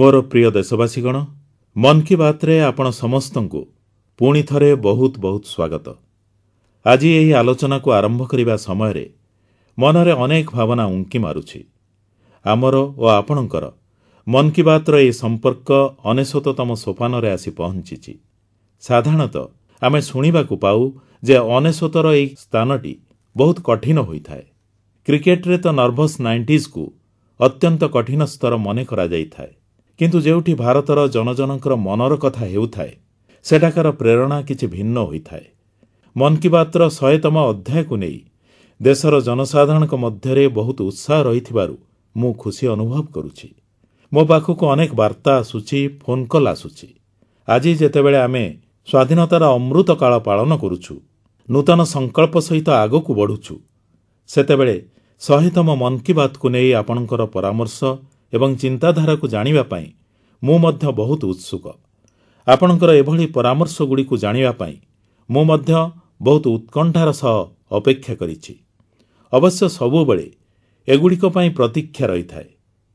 ମୋର ପ୍ରିୟ ଦେଶବାସୀଗଣ ମନ୍ କି ବାତ୍ରେ ଆପଣ ସମସ୍ତଙ୍କୁ ପୁଣି ଥରେ ବହୁତ ବହୁତ ସ୍ୱାଗତ ଆଜି ଏହି ଆଲୋଚନାକୁ ଆରମ୍ଭ କରିବା ସମୟରେ ମନରେ ଅନେକ ଭାବନା ଉଙ୍କି ମାରୁଛି ଆମର ଓ ଆପଣଙ୍କର ମନ୍ କି ବାତ୍ର ଏହି ସମ୍ପର୍କ ଅନେଶତମ ସୋପାନରେ ଆସି ପହଞ୍ଚିଛି ସାଧାରଣତଃ ଆମେ ଶୁଣିବାକୁ ପାଉ ଯେ ଅନେଶତର ଏହି ସ୍ଥାନଟି ବହୁତ କଠିନ ହୋଇଥାଏ କ୍ରିକେଟରେ ତ ନର୍ଭସ୍ ନାଇଣ୍ଟିଜ୍କୁ ଅତ୍ୟନ୍ତ କଠିନ ସ୍ତର ମନେ କରାଯାଇଥାଏ କିନ୍ତୁ ଯେଉଁଠି ଭାରତର ଜନଜନଙ୍କର ମନର କଥା ହେଉଥାଏ ସେଠାକାର ପ୍ରେରଣା କିଛି ଭିନ୍ନ ହୋଇଥାଏ ମନ୍ କି ବାତ୍ର ଶହେତମ ଅଧ୍ୟାୟକୁ ନେଇ ଦେଶର ଜନସାଧାରଣଙ୍କ ମଧ୍ୟରେ ବହୁତ ଉତ୍ସାହ ରହିଥିବାରୁ ମୁଁ ଖୁସି ଅନୁଭବ କରୁଛି ମୋ ପାଖକୁ ଅନେକ ବାର୍ତ୍ତା ଆସୁଛି ଫୋନକଲ୍ ଆସୁଛି ଆଜି ଯେତେବେଳେ ଆମେ ସ୍ୱାଧୀନତାର ଅମୃତ କାଳ ପାଳନ କରୁଛୁ ନୂତନ ସଂକଳ୍ପ ସହିତ ଆଗକୁ ବଢ଼ୁଛୁ ସେତେବେଳେ ଶହେତମ ମନ୍ କି ବାତ୍କୁ ନେଇ ଆପଣଙ୍କର ପରାମର୍ଶ ଏବଂ ଚିନ୍ତାଧାରାକୁ ଜାଣିବା ପାଇଁ ମୁଁ ମଧ୍ୟ ବହୁତ ଉତ୍ସୁକ ଆପଣଙ୍କର ଏଭଳି ପରାମର୍ଶଗୁଡ଼ିକୁ ଜାଣିବା ପାଇଁ ମୁଁ ମଧ୍ୟ ବହୁତ ଉତ୍କଣ୍ଠାର ସହ ଅପେକ୍ଷା କରିଛି ଅବଶ୍ୟ ସବୁବେଳେ ଏଗୁଡ଼ିକ ପାଇଁ ପ୍ରତୀକ୍ଷା ରହିଥାଏ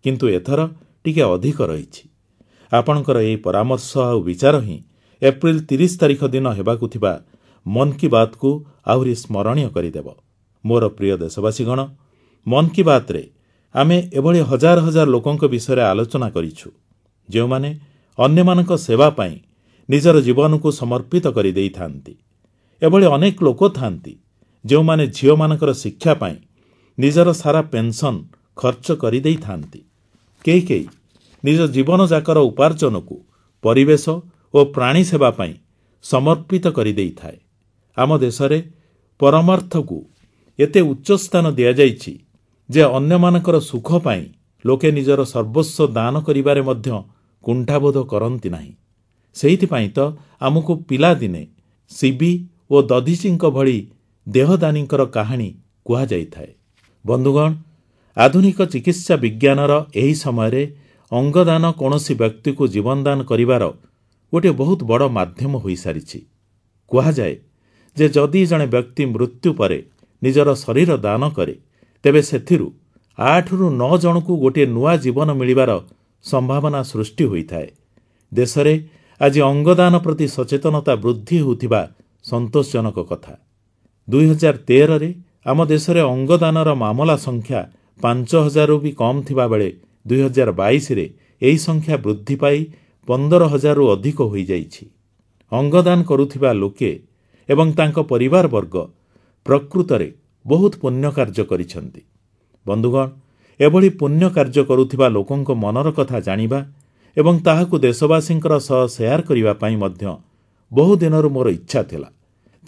କିନ୍ତୁ ଏଥର ଟିକେ ଅଧିକ ରହିଛି ଆପଣଙ୍କର ଏହି ପରାମର୍ଶ ଆଉ ବିଚାର ହିଁ ଏପ୍ରିଲ ତିରିଶ ତାରିଖ ଦିନ ହେବାକୁ ଥିବା ମନ୍ କି ବାତ୍କୁ ଆହୁରି ସ୍କରଣୀୟ କରିଦେବ ମୋର ପ୍ରିୟ ଦେଶବାସୀଗଣ ମନ୍ କି ବାତ୍ରେ ଆମେ ଏଭଳି ହଜାର ହଜାର ଲୋକଙ୍କ ବିଷୟରେ ଆଲୋଚନା କରିଛୁ ଯେଉଁମାନେ ଅନ୍ୟମାନଙ୍କ ସେବା ପାଇଁ ନିଜର ଜୀବନକୁ ସମର୍ପିତ କରିଦେଇଥାନ୍ତି ଏଭଳି ଅନେକ ଲୋକ ଥାନ୍ତି ଯେଉଁମାନେ ଝିଅମାନଙ୍କର ଶିକ୍ଷା ପାଇଁ ନିଜର ସାରା ପେନ୍ସନ୍ ଖର୍ଚ୍ଚ କରିଦେଇଥାନ୍ତି କେହି କେହି ନିଜ ଜୀବନଯାକର ଉପାର୍ଜନକୁ ପରିବେଶ ଓ ପ୍ରାଣୀ ସେବା ପାଇଁ ସମର୍ପିତ କରିଦେଇଥାଏ ଆମ ଦେଶରେ ପରମାର୍ଥକୁ ଏତେ ଉଚ୍ଚସ୍ଥାନ ଦିଆଯାଇଛି ଯେ ଅନ୍ୟମାନଙ୍କର ସୁଖ ପାଇଁ ଲୋକେ ନିଜର ସର୍ବସ୍ୱ ଦାନ କରିବାରେ ମଧ୍ୟ କୁଣ୍ଠାବୋଧ କରନ୍ତି ନାହିଁ ସେଇଥିପାଇଁ ତ ଆମକୁ ପିଲାଦିନେ ଶିବି ଓ ଦଧିଚିଙ୍କ ଭଳି ଦେହଦାନୀଙ୍କର କାହାଣୀ କୁହାଯାଇଥାଏ ବନ୍ଧୁଗଣ ଆଧୁନିକ ଚିକିତ୍ସା ବିଜ୍ଞାନର ଏହି ସମୟରେ ଅଙ୍ଗଦାନ କୌଣସି ବ୍ୟକ୍ତିକୁ ଜୀବନଦାନ କରିବାର ଗୋଟିଏ ବହୁତ ବଡ଼ ମାଧ୍ୟମ ହୋଇସାରିଛି କୁହାଯାଏ ଯେ ଯଦି ଜଣେ ବ୍ୟକ୍ତି ମୃତ୍ୟୁ ପରେ ନିଜର ଶରୀର ଦାନ କରେ ତେବେ ସେଥିରୁ ଆଠରୁ ନଅ ଜଣଙ୍କୁ ଗୋଟିଏ ନୂଆ ଜୀବନ ମିଳିବାର ସମ୍ଭାବନା ସୃଷ୍ଟି ହୋଇଥାଏ ଦେଶରେ ଆଜି ଅଙ୍ଗଦାନ ପ୍ରତି ସଚେତନତା ବୃଦ୍ଧି ହେଉଥିବା ସନ୍ତୋଷଜନକ କଥା ଦୁଇ ହଜାର ତେରରେ ଆମ ଦେଶରେ ଅଙ୍ଗଦାନର ମାମଲା ସଂଖ୍ୟା ପାଞ୍ଚ ହଜାରରୁ ବି କମ୍ ଥିବାବେଳେ ଦୁଇ ହଜାର ବାଇଶରେ ଏହି ସଂଖ୍ୟା ବୃଦ୍ଧି ପାଇ ପନ୍ଦର ହଜାରରୁ ଅଧିକ ହୋଇଯାଇଛି ଅଙ୍ଗଦାନ କରୁଥିବା ଲୋକେ ଏବଂ ତାଙ୍କ ପରିବାରବର୍ଗ ପ୍ରକୃତରେ ବହୁତ ପୁଣ୍ୟ କାର୍ଯ୍ୟ କରିଛନ୍ତି ବନ୍ଧୁଗଣ ଏଭଳି ପୁଣ୍ୟ କାର୍ଯ୍ୟ କରୁଥିବା ଲୋକଙ୍କ ମନର କଥା ଜାଣିବା ଏବଂ ତାହାକୁ ଦେଶବାସୀଙ୍କର ସହ ସେୟାର କରିବା ପାଇଁ ମଧ୍ୟ ବହୁଦିନରୁ ମୋର ଇଚ୍ଛା ଥିଲା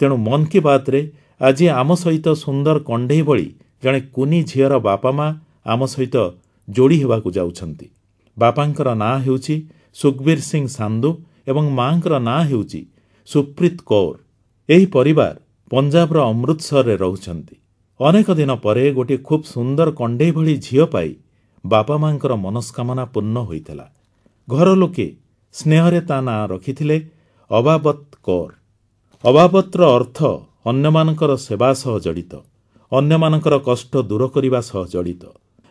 ତେଣୁ ମନ୍ କି ବାତ୍ରେ ଆଜି ଆମ ସହିତ ସୁନ୍ଦର କଣ୍ଢେଇ ଭଳି ଜଣେ କୁନି ଝିଅର ବାପା ମା ଆମ ସହିତ ଯୋଡ଼ି ହେବାକୁ ଯାଉଛନ୍ତି ବାପାଙ୍କର ନାଁ ହେଉଛି ସୁଖବୀର ସିଂ ସାନ୍ଧୁ ଏବଂ ମାଙ୍କର ନାଁ ହେଉଛି ସୁପ୍ରିତ କୌର ଏହି ପରିବାର ପଞ୍ଜାବର ଅମୃତସରରେ ରହୁଛନ୍ତି ଅନେକ ଦିନ ପରେ ଗୋଟିଏ ଖୁବ୍ ସୁନ୍ଦର କଣ୍ଢେଇ ଭଳି ଝିଅ ପାଇ ବାପା ମା'ଙ୍କର ମନସ୍କାମନା ପୂର୍ଣ୍ଣ ହୋଇଥିଲା ଘର ଲୋକେ ସ୍ନେହରେ ତା ନାଁ ରଖିଥିଲେ ଅବାବତ୍ କୌର ଅବାବତର ଅର୍ଥ ଅନ୍ୟମାନଙ୍କର ସେବା ସହ ଜଡ଼ିତ ଅନ୍ୟମାନଙ୍କର କଷ୍ଟ ଦୂର କରିବା ସହ ଜଡ଼ିତ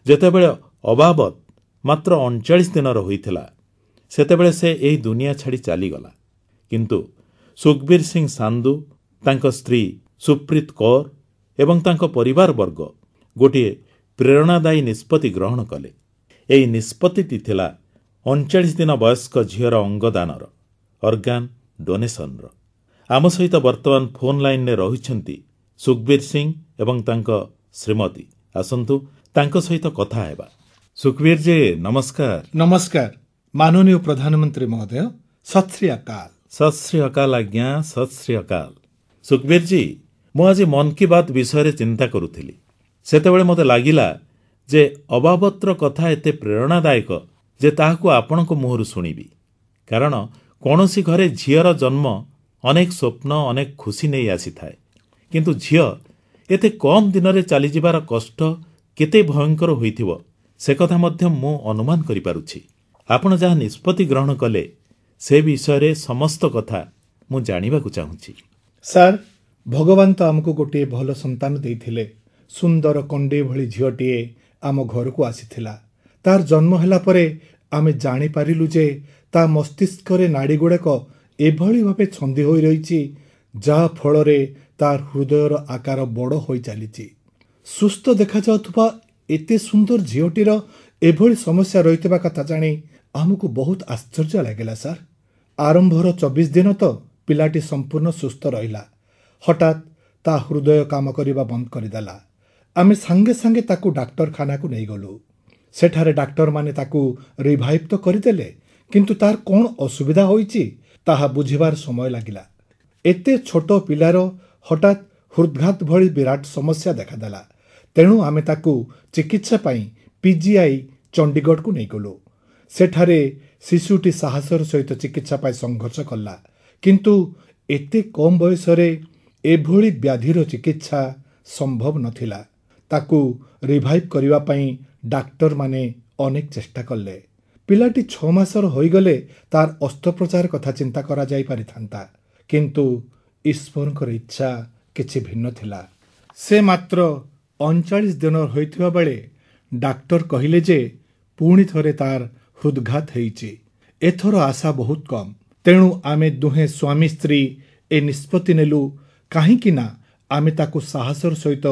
ଯେତେବେଳେ ଅବାବତ୍ ମାତ୍ର ଅଣଚାଳିଶ ଦିନର ହୋଇଥିଲା ସେତେବେଳେ ସେ ଏହି ଦୁନିଆ ଛାଡ଼ି ଚାଲିଗଲା କିନ୍ତୁ ସୁଖବୀର ସିଂ ସାନ୍ଦୁ ତାଙ୍କ ସ୍ତ୍ରୀ ସୁପ୍ରିତ କୌର ଏବଂ ତାଙ୍କ ପରିବାରବର୍ଗ ଗୋଟିଏ ପ୍ରେରଣାଦାୟୀ ନିଷ୍ପତ୍ତି ଗ୍ରହଣ କଲେ ଏହି ନିଷ୍ପତ୍ତିଟି ଥିଲା ଅଣଚାଳିଶ ଦିନ ବୟସ୍କ ଝିଅର ଅଙ୍ଗଦାନର ଅର୍ଗାନ ଡୋନେସନ୍ର ଆମ ସହିତ ବର୍ତ୍ତମାନ ଫୋନ୍ ଲାଇନ୍ରେ ରହିଛନ୍ତି ସୁଖବୀର ସିଂ ଏବଂ ତାଙ୍କ ଶ୍ରୀମତୀ ଆସନ୍ତୁ ତାଙ୍କ ସହିତ କଥା ହେବା ସୁଖବୀର ଜେ ନମସ୍କାର ନମସ୍କାର ମାନନୀୟ ପ୍ରଧାନମନ୍ତ୍ରୀ ମହୋଦୟ ସତ୍ ଶ୍ରୀ ଅକାଲ ସତ୍ ଶ୍ରୀ ଅକାଲ ଆଜ୍ଞା ସତ୍ ଶ୍ରୀ ଅକାଲ ସୁଖବୀର ଜୀ ମୁଁ ଆଜି ମନ୍ କି ବାତ୍ ବିଷୟରେ ଚିନ୍ତା କରୁଥିଲି ସେତେବେଳେ ମୋତେ ଲାଗିଲା ଯେ ଅବାବତ୍ର କଥା ଏତେ ପ୍ରେରଣାଦାୟକ ଯେ ତାହାକୁ ଆପଣଙ୍କ ମୁହଁରୁ ଶୁଣିବି କାରଣ କୌଣସି ଘରେ ଝିଅର ଜନ୍ମ ଅନେକ ସ୍ୱପ୍ନ ଅନେକ ଖୁସି ନେଇ ଆସିଥାଏ କିନ୍ତୁ ଝିଅ ଏତେ କମ୍ ଦିନରେ ଚାଲିଯିବାର କଷ୍ଟ କେତେ ଭୟଙ୍କର ହୋଇଥିବ ସେ କଥା ମଧ୍ୟ ମୁଁ ଅନୁମାନ କରିପାରୁଛି ଆପଣ ଯାହା ନିଷ୍ପତ୍ତି ଗ୍ରହଣ କଲେ ସେ ବିଷୟରେ ସମସ୍ତ କଥା ମୁଁ ଜାଣିବାକୁ ଚାହୁଁଛି ସାର୍ ଭଗବାନ ତ ଆମକୁ ଗୋଟିଏ ଭଲ ସନ୍ତାନ ଦେଇଥିଲେ ସୁନ୍ଦର କଣ୍ଡେଇ ଭଳି ଝିଅଟିଏ ଆମ ଘରକୁ ଆସିଥିଲା ତାର ଜନ୍ମ ହେଲା ପରେ ଆମେ ଜାଣିପାରିଲୁ ଯେ ତା ମସ୍ତିଷ୍କରେ ନାଡ଼ିଗୁଡ଼ାକ ଏଭଳି ଭାବେ ଛନ୍ଦି ହୋଇ ରହିଛି ଯାହା ଫଳରେ ତା ହୃଦୟର ଆକାର ବଡ଼ ହୋଇଚାଲିଛି ସୁସ୍ଥ ଦେଖାଯାଉଥିବା ଏତେ ସୁନ୍ଦର ଝିଅଟିର ଏଭଳି ସମସ୍ୟା ରହିଥିବା କଥା ଜାଣି ଆମକୁ ବହୁତ ଆଶ୍ଚର୍ଯ୍ୟ ଲାଗିଲା ସାର୍ ଆରମ୍ଭର ଚବିଶ ଦିନ ତ ପିଲାଟି ସମ୍ପୂର୍ଣ୍ଣ ସୁସ୍ଥ ରହିଲା ହଠାତ୍ ତା ହୃଦୟ କାମ କରିବା ବନ୍ଦ କରିଦେଲା ଆମେ ସାଙ୍ଗେ ସାଙ୍ଗେ ତାକୁ ଡାକ୍ତରଖାନାକୁ ନେଇଗଲୁ ସେଠାରେ ଡାକ୍ତରମାନେ ତାକୁ ରିଭାଇଭ୍ ତ କରିଦେଲେ କିନ୍ତୁ ତାର କ'ଣ ଅସୁବିଧା ହୋଇଛି ତାହା ବୁଝିବାର ସମୟ ଲାଗିଲା ଏତେ ଛୋଟ ପିଲାର ହଠାତ୍ ହୃଦ୍ଘାତ ଭଳି ବିରାଟ ସମସ୍ୟା ଦେଖାଦେଲା ତେଣୁ ଆମେ ତାକୁ ଚିକିତ୍ସା ପାଇଁ ପିଜିଆଇ ଚଣ୍ଡିଗଡ଼କୁ ନେଇଗଲୁ ସେଠାରେ ଶିଶୁଟି ସାହସର ସହିତ ଚିକିତ୍ସା ପାଇଁ ସଂଘର୍ଷ କଲା କିନ୍ତୁ ଏତେ କମ୍ ବୟସରେ ଏଭଳି ବ୍ୟାଧିର ଚିକିତ୍ସା ସମ୍ଭବ ନଥିଲା ତାକୁ ରିଭାଇଭ୍ କରିବା ପାଇଁ ଡାକ୍ତରମାନେ ଅନେକ ଚେଷ୍ଟା କଲେ ପିଲାଟି ଛଅ ମାସର ହୋଇଗଲେ ତାର ଅସ୍ତ୍ରୋପଚାର କଥା ଚିନ୍ତା କରାଯାଇପାରିଥାନ୍ତା କିନ୍ତୁ ଈଶ୍ୱରଙ୍କର ଇଚ୍ଛା କିଛି ଭିନ୍ନ ଥିଲା ସେ ମାତ୍ର ଅଣଚାଳିଶ ଦିନ ହୋଇଥିବା ବେଳେ ଡାକ୍ତର କହିଲେ ଯେ ପୁଣି ଥରେ ତାର ହୃଦଘାତ ହୋଇଛି ଏଥର ଆଶା ବହୁତ କମ୍ ତେଣୁ ଆମେ ଦୁହେଁ ସ୍ୱାମୀ ସ୍ତ୍ରୀ ଏ ନିଷ୍ପତ୍ତି ନେଲୁ କାହିଁକି ନା ଆମେ ତାକୁ ସାହସର ସହିତ